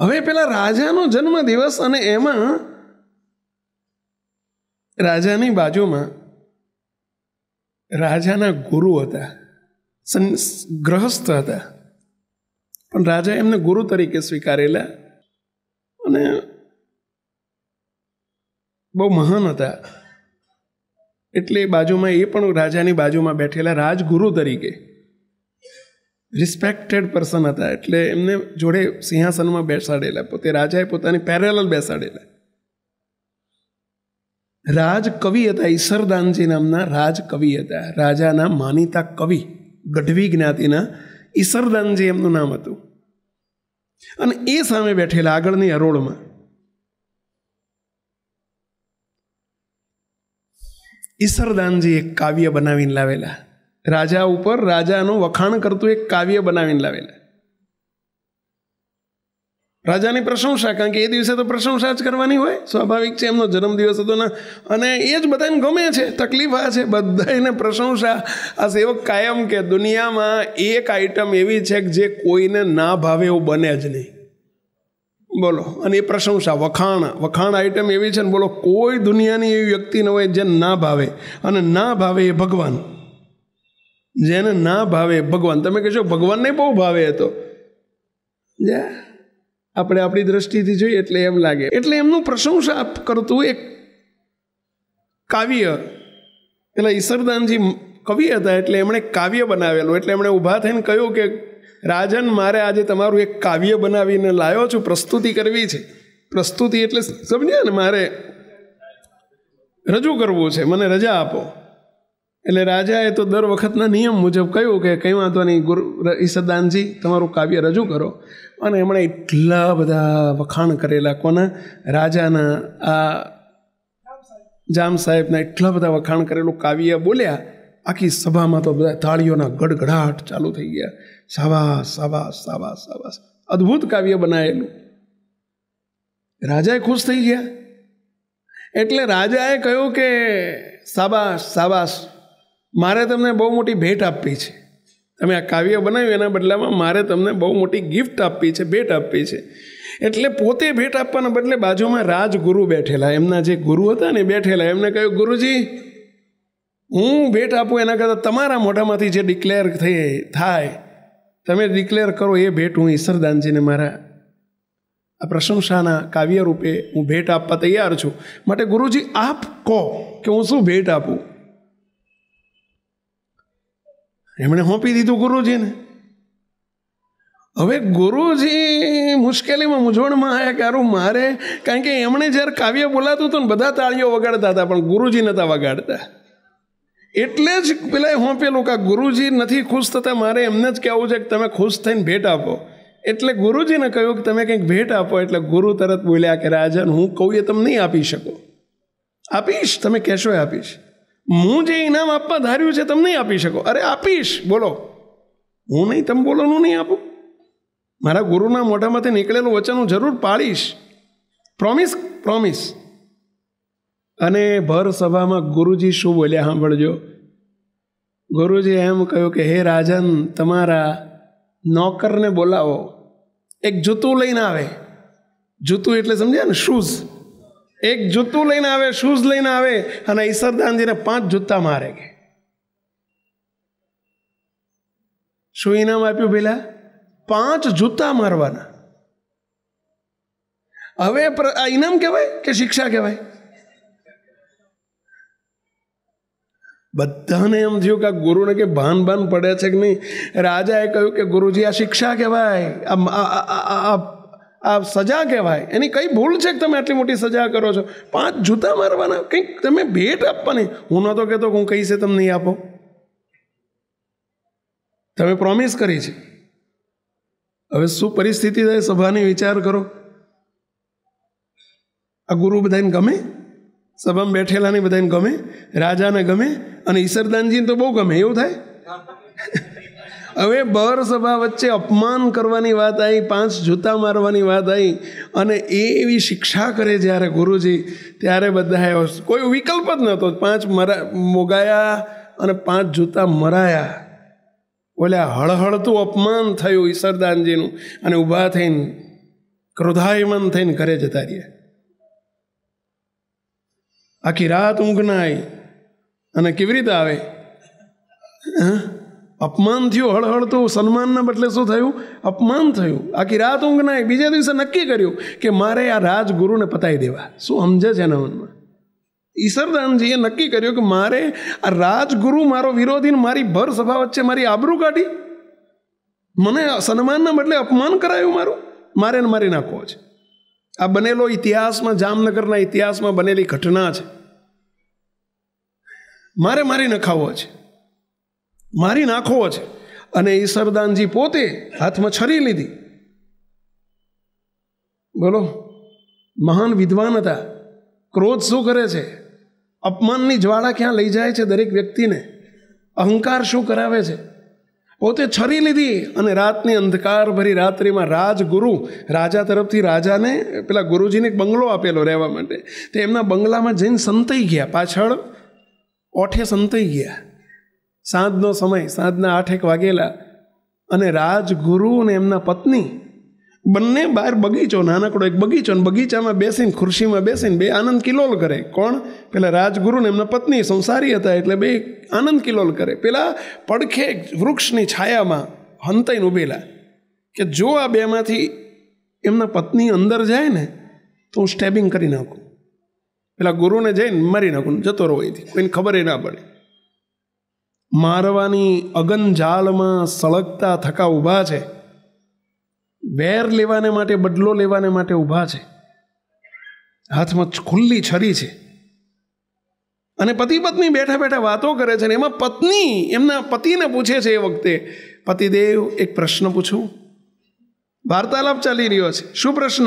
હવે પેલા રાજાનો જન્મદિવસ અને એમાં રાજાની બાજુમાં રાજાના ગુરુ હતા સં ગ્રહસ્થ હતા પણ રાજા એમને ગુરુ તરીકે સ્વીકારેલા અને બહુ મહાન હતા એટલે બાજુમાં એ પણ રાજાની બાજુમાં બેઠેલા રાજગુરુ તરીકે રિસ્પેક્ટેડ પર્સન હતા એટલે એમને જોડે સિંહાસનમાં બેસાડેલા પોતે રાજાએ પોતાની પેરેલલ બેસાડેલા રાજ કવિ હતા ઈસરદાનજી નામના રાજકવિ હતા રાજાના માનીતા કવિ ગઢવી જ્ઞાતિના ઈસરદાનજી એમનું નામ હતું અને એ સામે બેઠેલા આગળની હરોળમાં ઈસરદાનજી એક કાવ્ય બનાવીને લાવેલા રાજા ઉપર રાજાનું વખાણ કરતું એક કાવ્ય બનાવીને લાવેલા રાજાની પ્રશંસા કારણ કે એ દિવસે તો પ્રશંસા જ કરવાની હોય સ્વાભાવિક છે એમનો જન્મદિવસ હતો ને અને એ જ બધાને ગમે છે તકલીફ આ છે બધાને પ્રશંસા આ સેવક કાયમ કે દુનિયામાં એક આઇટમ એવી છે કે જે કોઈને ના ભાવે એવું બને જ નહીં બોલો અને એ પ્રશંસા વખાણ વખાણ આઇટમ એવી છે ને બોલો કોઈ દુનિયાની એવી વ્યક્તિ ન હોય જે ના ભાવે અને ના ભાવે એ ભગવાન જેને ના ભાવે ભગવાન તમે કહેશો ભગવાનને બહુ ભાવે હતો જા આપણે આપણી દ્રષ્ટિથી જોઈએ એટલે એમ લાગે એટલે એમનું પ્રશંસા કરતું એક કાવ્ય એટલે ઈશ્વરદાનજી કવિ હતા એટલે એમણે કાવ્ય બનાવેલું એટલે એમણે ઊભા થઈને કહ્યું કે રાજન મારે આજે તમારું એક કાવ્ય બનાવીને લાવ્યો છું પ્રસ્તુતિ કરવી છે પ્રસ્તુતિ એટલે સમજ્યા ને મારે રજૂ કરવું છે મને રજા આપો એટલે રાજાએ તો દર વખતના નિયમ મુજબ કહ્યું કે કંઈ વાંધો નહીં ગુરુ ઈસદાનજી તમારું કાવ્ય રજૂ કરો અને એમણે એટલા બધા વખાણ કરેલા કોના રાજાના આ જામ સાહેબના એટલા બધા વખાણ કરેલું કાવ્ય બોલ્યા આખી સભામાં તો બધા તાળીઓના ગડગડાટ ચાલુ થઈ ગયા સાવાસ સાવાસ સાવાસ સાવાસ અદ્ભુત કાવ્ય બનાવેલું રાજાએ ખુશ થઈ ગયા એટલે રાજાએ કહ્યું કે સાબાશ સાબાશ મારે તમને બહુ મોટી ભેટ આપવી છે તમે આ કાવ્ય બનાવ્યું એના બદલામાં મારે તમને બહુ મોટી ગિફ્ટ આપવી છે ભેટ આપવી છે એટલે પોતે ભેટ આપવાના બદલે બાજુમાં રાજગુરુ બેઠેલા એમના જે ગુરુ હતા ને બેઠેલા એમને કહ્યું ગુરુજી હું ભેટ આપું એના કરતાં તમારા મોઢામાંથી જે ડિક્લેર થઈ થાય તમે ડિક્લેર કરો એ ભેટ હું ઈશ્વરદાનજીને મારા આ પ્રશંસાના કાવ્ય રૂપે હું ભેટ આપવા તૈયાર છું માટે ગુરુજી આપ કહો કે હું શું ભેટ આપું એમણે હોંપી દીધું ગુરુજીને હવે ગુરુજી મુશ્કેલીમાં મૂંઝવણમાં આવ્યા કે આરું મારે કારણ કે એમણે જ્યારે કાવ્ય બોલાતું હતું ને બધા તાળીઓ વગાડતા હતા પણ ગુરુજી નહોતા વગાડતા એટલે જ પેલા હોંપેલું કે ગુરુજી નથી ખુશ થતા મારે એમને જ કહેવું છે કે તમે ખુશ થઈને ભેટ આપો એટલે ગુરુજીને કહ્યું કે તમે કંઈક ભેટ આપો એટલે ગુરુ તરત બોલ્યા કે રાજન હું કહું એ તમને નહીં આપી શકો આપીશ તમે કહેશો આપીશ હું જે ઇનામ આપવા ધાર્યું છે તમે નહીં આપી શકો અરે આપીશ બોલો હું નહીં તમે બોલો હું નહીં આપું મારા ગુરુના મોઢામાંથી નીકળેલું વચન હું જરૂર પાળીશ પ્રોમિસ પ્રોમિસ અને ભર સભામાં ગુરુજી શું બોલ્યા સાંભળજો ગુરુજી એમ કહ્યું કે હે રાજન તમારા નોકરને બોલાવો એક જૂતું લઈને આવે જૂતું એટલે સમજ્યા ને શૂઝ એક જૂતું લઈને આવે શૂઝ લઈને આવે અને ઈશ્વરદાનજીને પાંચ જૂતા મારે શૂયના નામ આપ્યો ભેલા પાંચ જૂતા મારવાના હવે આ ઇનામ કહેવાય કે શિક્ષા કહેવાય બધાને એમ થયું કે ગુરુને કે ભાન ભાન પડે છે કે નહીં રાજાએ કહ્યું કે ગુરુજી આ શિક્ષા કહેવાય આ આ સજા કહેવાય એની કઈ ભૂલ છે કે તમે આટલી મોટી સજા કરો છો પાંચ જૂતા મારવાના કંઈક તમે ભેટ આપવાની હું નહોતો કહેતો કે હું કહીશ તમને નહીં આપો તમે પ્રોમિસ કરી છે હવે શું પરિસ્થિતિ થાય સભાની વિચાર કરો આ ગુરુ બધાને ગમે સભામાં બેઠેલાને બધાને ગમે રાજાને ગમે અને ઈશરદાનજીને તો બહુ ગમે એવું થાય હવે બર સભા વચ્ચે અપમાન કરવાની વાત આવી પાંચ જૂતા મારવાની વાત આવી અને એ એવી શિક્ષા કરે જ્યારે ગુરુજી ત્યારે બધા બધાએ કોઈ વિકલ્પ જ નહોતો પાંચ મરા મોગાયા અને પાંચ જૂતા મરાયા બોલ્યા હળહળતું અપમાન થયું ઈસરદાનજીનું અને ઊભા થઈને ક્રોધાયમન થઈને ઘરે જતા રહ્યા આખી રાત ઊંઘ ના આવી અને કેવી રીતે આવે હા અપમાન થયું હળહળતું સન્માનના બદલે શું થયું અપમાન થયું આખી રાત ઊંઘ નાય બીજા દિવસે નક્કી કર્યું કે મારે આ રાજગુરુને પતાવી દેવા શું સમજે છે એના મનમાં ઈશ્વરદાનજીએ નક્કી કર્યું કે મારે આ રાજગુરુ મારો વિરોધીને મારી ભર સભા વચ્ચે મારી આબરૂ કાઢી મને સન્માનના બદલે અપમાન કરાયું મારું મારે મારી નાખવો છે આ બનેલો ઇતિહાસમાં જામનગરના ઇતિહાસમાં બનેલી ઘટના છે મારે મારી નખાવો છે મારી નાખો છે અને ઈસરદાનજી પોતે હાથમાં છરી લીધી બોલો મહાન વિદ્વાન હતા ક્રોધ શું કરે છે અપમાનની જ્વાળા ક્યાં લઈ જાય છે દરેક વ્યક્તિને અહંકાર શું કરાવે છે પોતે છરી લીધી અને રાતની અંધકારભરી રાત્રિમાં રાજગુરુ રાજા તરફથી રાજાને પેલા ગુરુજીને એક બંગલો આપેલો રહેવા માટે તે એમના બંગલામાં જઈને સંતાઈ ગયા પાછળ ઓઠે સંતાઈ ગયા સાંજનો સમય સાંજના આઠેક વાગેલા અને રાજગુરુ અને એમના પત્ની બંને બહાર બગીચો નાનકડો એક બગીચો અને બગીચામાં બેસીને ખુરશીમાં બેસીને બે આનંદ કિલોલ કરે કોણ પેલા રાજગુરુ ને એમના પત્ની સંસારી હતા એટલે બે આનંદ કિલોલ કરે પેલા પડખે વૃક્ષની છાયામાં હંતાઈને ઉભેલા કે જો આ બેમાંથી એમના પત્ની અંદર જાય ને તો હું સ્ટેબિંગ કરી નાખું પેલા ગુરુને જઈને મારી નાખું જતો રહો એથી કોઈને ખબર ના પડે મારવાની અગનજાળમાં સળગતા થકા ઊભા છે વેર લેવાને માટે બદલો લેવાને માટે ઊભા છે હાથમાં ખુલ્લી છરી છે અને પતિ પત્ની બેઠા બેઠા વાતો કરે છે ને એમાં પત્ની એમના પતિને પૂછે છે એ વખતે પતિદેવ એક પ્રશ્ન પૂછું વાર્તાલાપ ચાલી રહ્યો છે શું પ્રશ્ન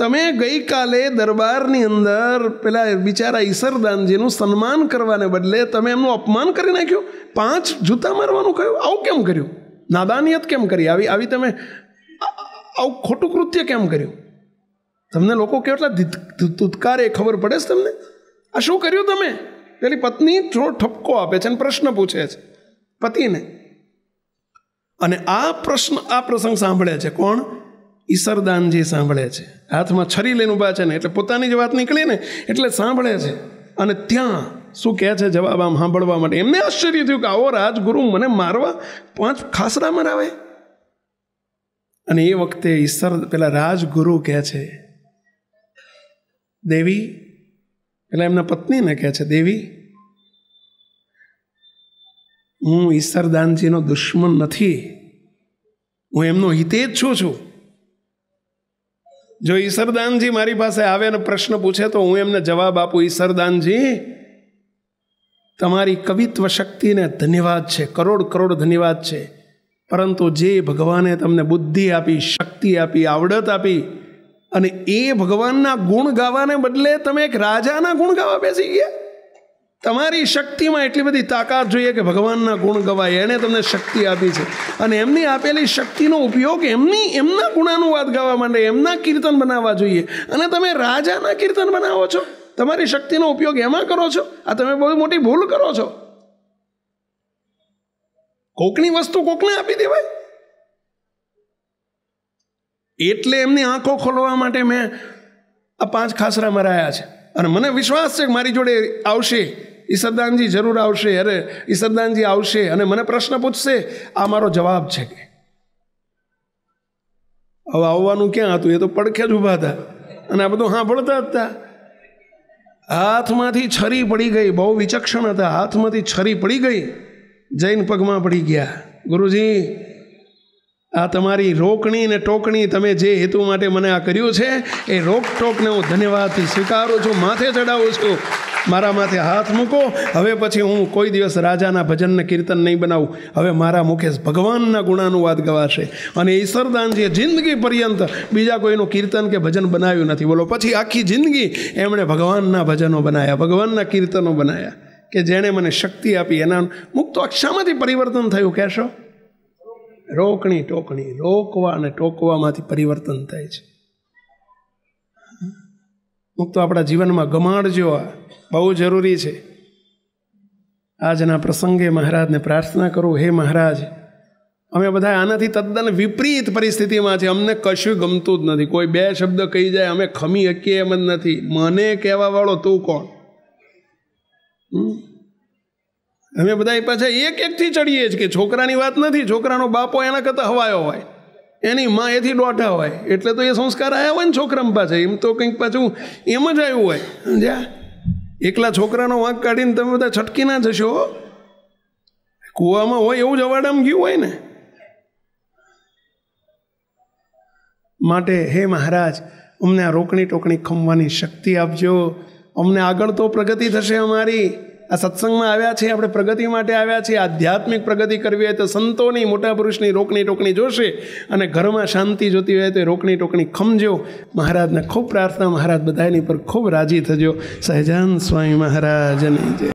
તમે ગઈકાલે દરબારની અંદર પેલા બિચારા ઈસરદાનજીનું સન્માન કરવાને બદલે તમે એમનું અપમાન કરી નાખ્યું પાંચ જૂતા મારવાનું કહ્યું આવું કેમ કર્યું નાદાનિયત કેમ કરી આવી આવી તમે આવું ખોટું કૃત્ય કેમ કર્યું તમને લોકો કેટલા તુત્કારે ખબર પડે છે તમને આ શું કર્યું તમે પેલી પત્ની ઠપકો આપે છે અને પ્રશ્ન પૂછે છે પતિને અને આ પ્રશ્ન આ પ્રસંગ સાંભળે છે કોણ ઈસરદાનજી સાંભળે છે હાથમાં છરી લઈને ઊભા છે ને એટલે પોતાની જ વાત નીકળી ને એટલે સાંભળે છે અને ત્યાં શું કહે છે જવાબ આમ સાંભળવા માટે એમને આશ્ચર્ય થયું કે આવો રાજગુરુ મને મારવા પાંચ ખાસરા મરાવે અને એ વખતે ઈશ્વર પેલા રાજગુરુ કહે છે દેવી પેલા એમના પત્નીને કહે છે દેવી હું ઈશ્વરદાનજીનો દુશ્મન નથી હું એમનો હિતેજ છું છું જો ઈસરદાનજી મારી પાસે આવે અને પ્રશ્ન પૂછે તો હું એમને જવાબ આપું ઈસરદાનજી તમારી કવિત્વ શક્તિને ધન્યવાદ છે કરોડ કરોડ ધન્યવાદ છે પરંતુ જે ભગવાને તમને બુદ્ધિ આપી શક્તિ આપી આવડત આપી અને એ ભગવાનના ગુણ ગાવાને બદલે તમે એક રાજાના ગુણ ગાવા બેસી ગયા તમારી શક્તિમાં એટલી બધી તાકાત જોઈએ કે ભગવાનના ગુણ ગવાય એણે તમને શક્તિ આપી છે અને એમની આપેલી શક્તિનો ઉપયોગ એમની એમના ગુણાનુવાદ ગાવા માટે એમના કીર્તન બનાવવા જોઈએ અને તમે રાજાના કીર્તન બનાવો છો તમારી શક્તિનો ઉપયોગ એમાં કરો છો આ તમે બહુ મોટી ભૂલ કરો છો કોકની વસ્તુ કોકને આપી દેવાય એટલે એમની આંખો ખોલવા માટે મેં આ પાંચ ખાસરા મરાયા છે અને મને વિશ્વાસ છે કે મારી જોડે આવશે ઈસરદાનજી જરૂર આવશે અરે ઈસરદાનજી આવશે અને મને પ્રશ્ન પૂછશે આ મારો જવાબ છે કે હવે આવવાનું ક્યાં હતું એ તો પડખે જ ઊભા હતા અને આ બધું સાંભળતા હતા હાથમાંથી છરી પડી ગઈ બહુ વિચક્ષણ હતા હાથમાંથી છરી પડી ગઈ જૈન પગમાં પડી ગયા ગુરુજી આ તમારી રોકણી ને ટોકણી તમે જે હેતુ માટે મને આ કર્યું છે એ રોક ટોકને હું ધન્યવાદથી સ્વીકારું છું માથે ચડાવું છું મારામાંથી હાથ મૂકો હવે પછી હું કોઈ દિવસ રાજાના ભજનને કીર્તન નહીં બનાવું હવે મારા મુખે ભગવાનના ગુણાનુવાદ ગવાશે અને ઈશ્વરદાનજીએ જિંદગી પર્યંત બીજા કોઈનું કીર્તન કે ભજન બનાવ્યું નથી બોલો પછી આખી જિંદગી એમણે ભગવાનના ભજનો બનાવ્યા ભગવાનના કીર્તનો બનાવ્યા કે જેણે મને શક્તિ આપી એના મુક્ત અક્ષામાંથી પરિવર્તન થયું કહેશો રોકણી ટોકણી રોકવા અને ટોકવામાંથી પરિવર્તન થાય છે મુક્ત આપણા જીવનમાં ગમાડ જેવા બહુ જરૂરી છે આજના પ્રસંગે મહારાજને પ્રાર્થના કરું હે મહારાજ અમે બધા આનાથી તદ્દન વિપરીત પરિસ્થિતિમાં છે અમને કશું ગમતું જ નથી કોઈ બે શબ્દ કહી જાય અમે ખમી શકીએ એમ જ નથી મને કહેવાવાળો તું કોણ અમે બધા પાછા એક એકથી ચડીએ છીએ કે છોકરાની વાત નથી છોકરાનો બાપો એના કરતાં હવાયો હોય એની માં એથી ડોઢા હોય એટલે તો એ સંસ્કાર આવ્યા હોય ને છોકરામાં પાછા એમ તો કંઈક પાછું એમ જ આવ્યું હોય સમજ્યા એકલા છોકરાનો વાંક કાઢીને તમે બધા છટકી ના જશો કૂવામાં હોય એવું જ અવાડામાં ગયું હોય ને માટે હે મહારાજ અમને આ રોકણી ટોકણી ખમવાની શક્તિ આપજો અમને આગળ તો પ્રગતિ થશે અમારી આ સત્સંગમાં આવ્યા છીએ આપણે પ્રગતિ માટે આવ્યા છીએ આધ્યાત્મિક પ્રગતિ કરવી હોય તો સંતોની મોટા પુરુષની રોકણી ટોકણી જોશે અને ઘરમાં શાંતિ જોતી હોય તો રોકણી ટોકણી ખમજો મહારાજને ખૂબ પ્રાર્થના મહારાજ બધાની પર ખૂબ રાજી થજો સહેજાન સ્વામી મહારાજ જય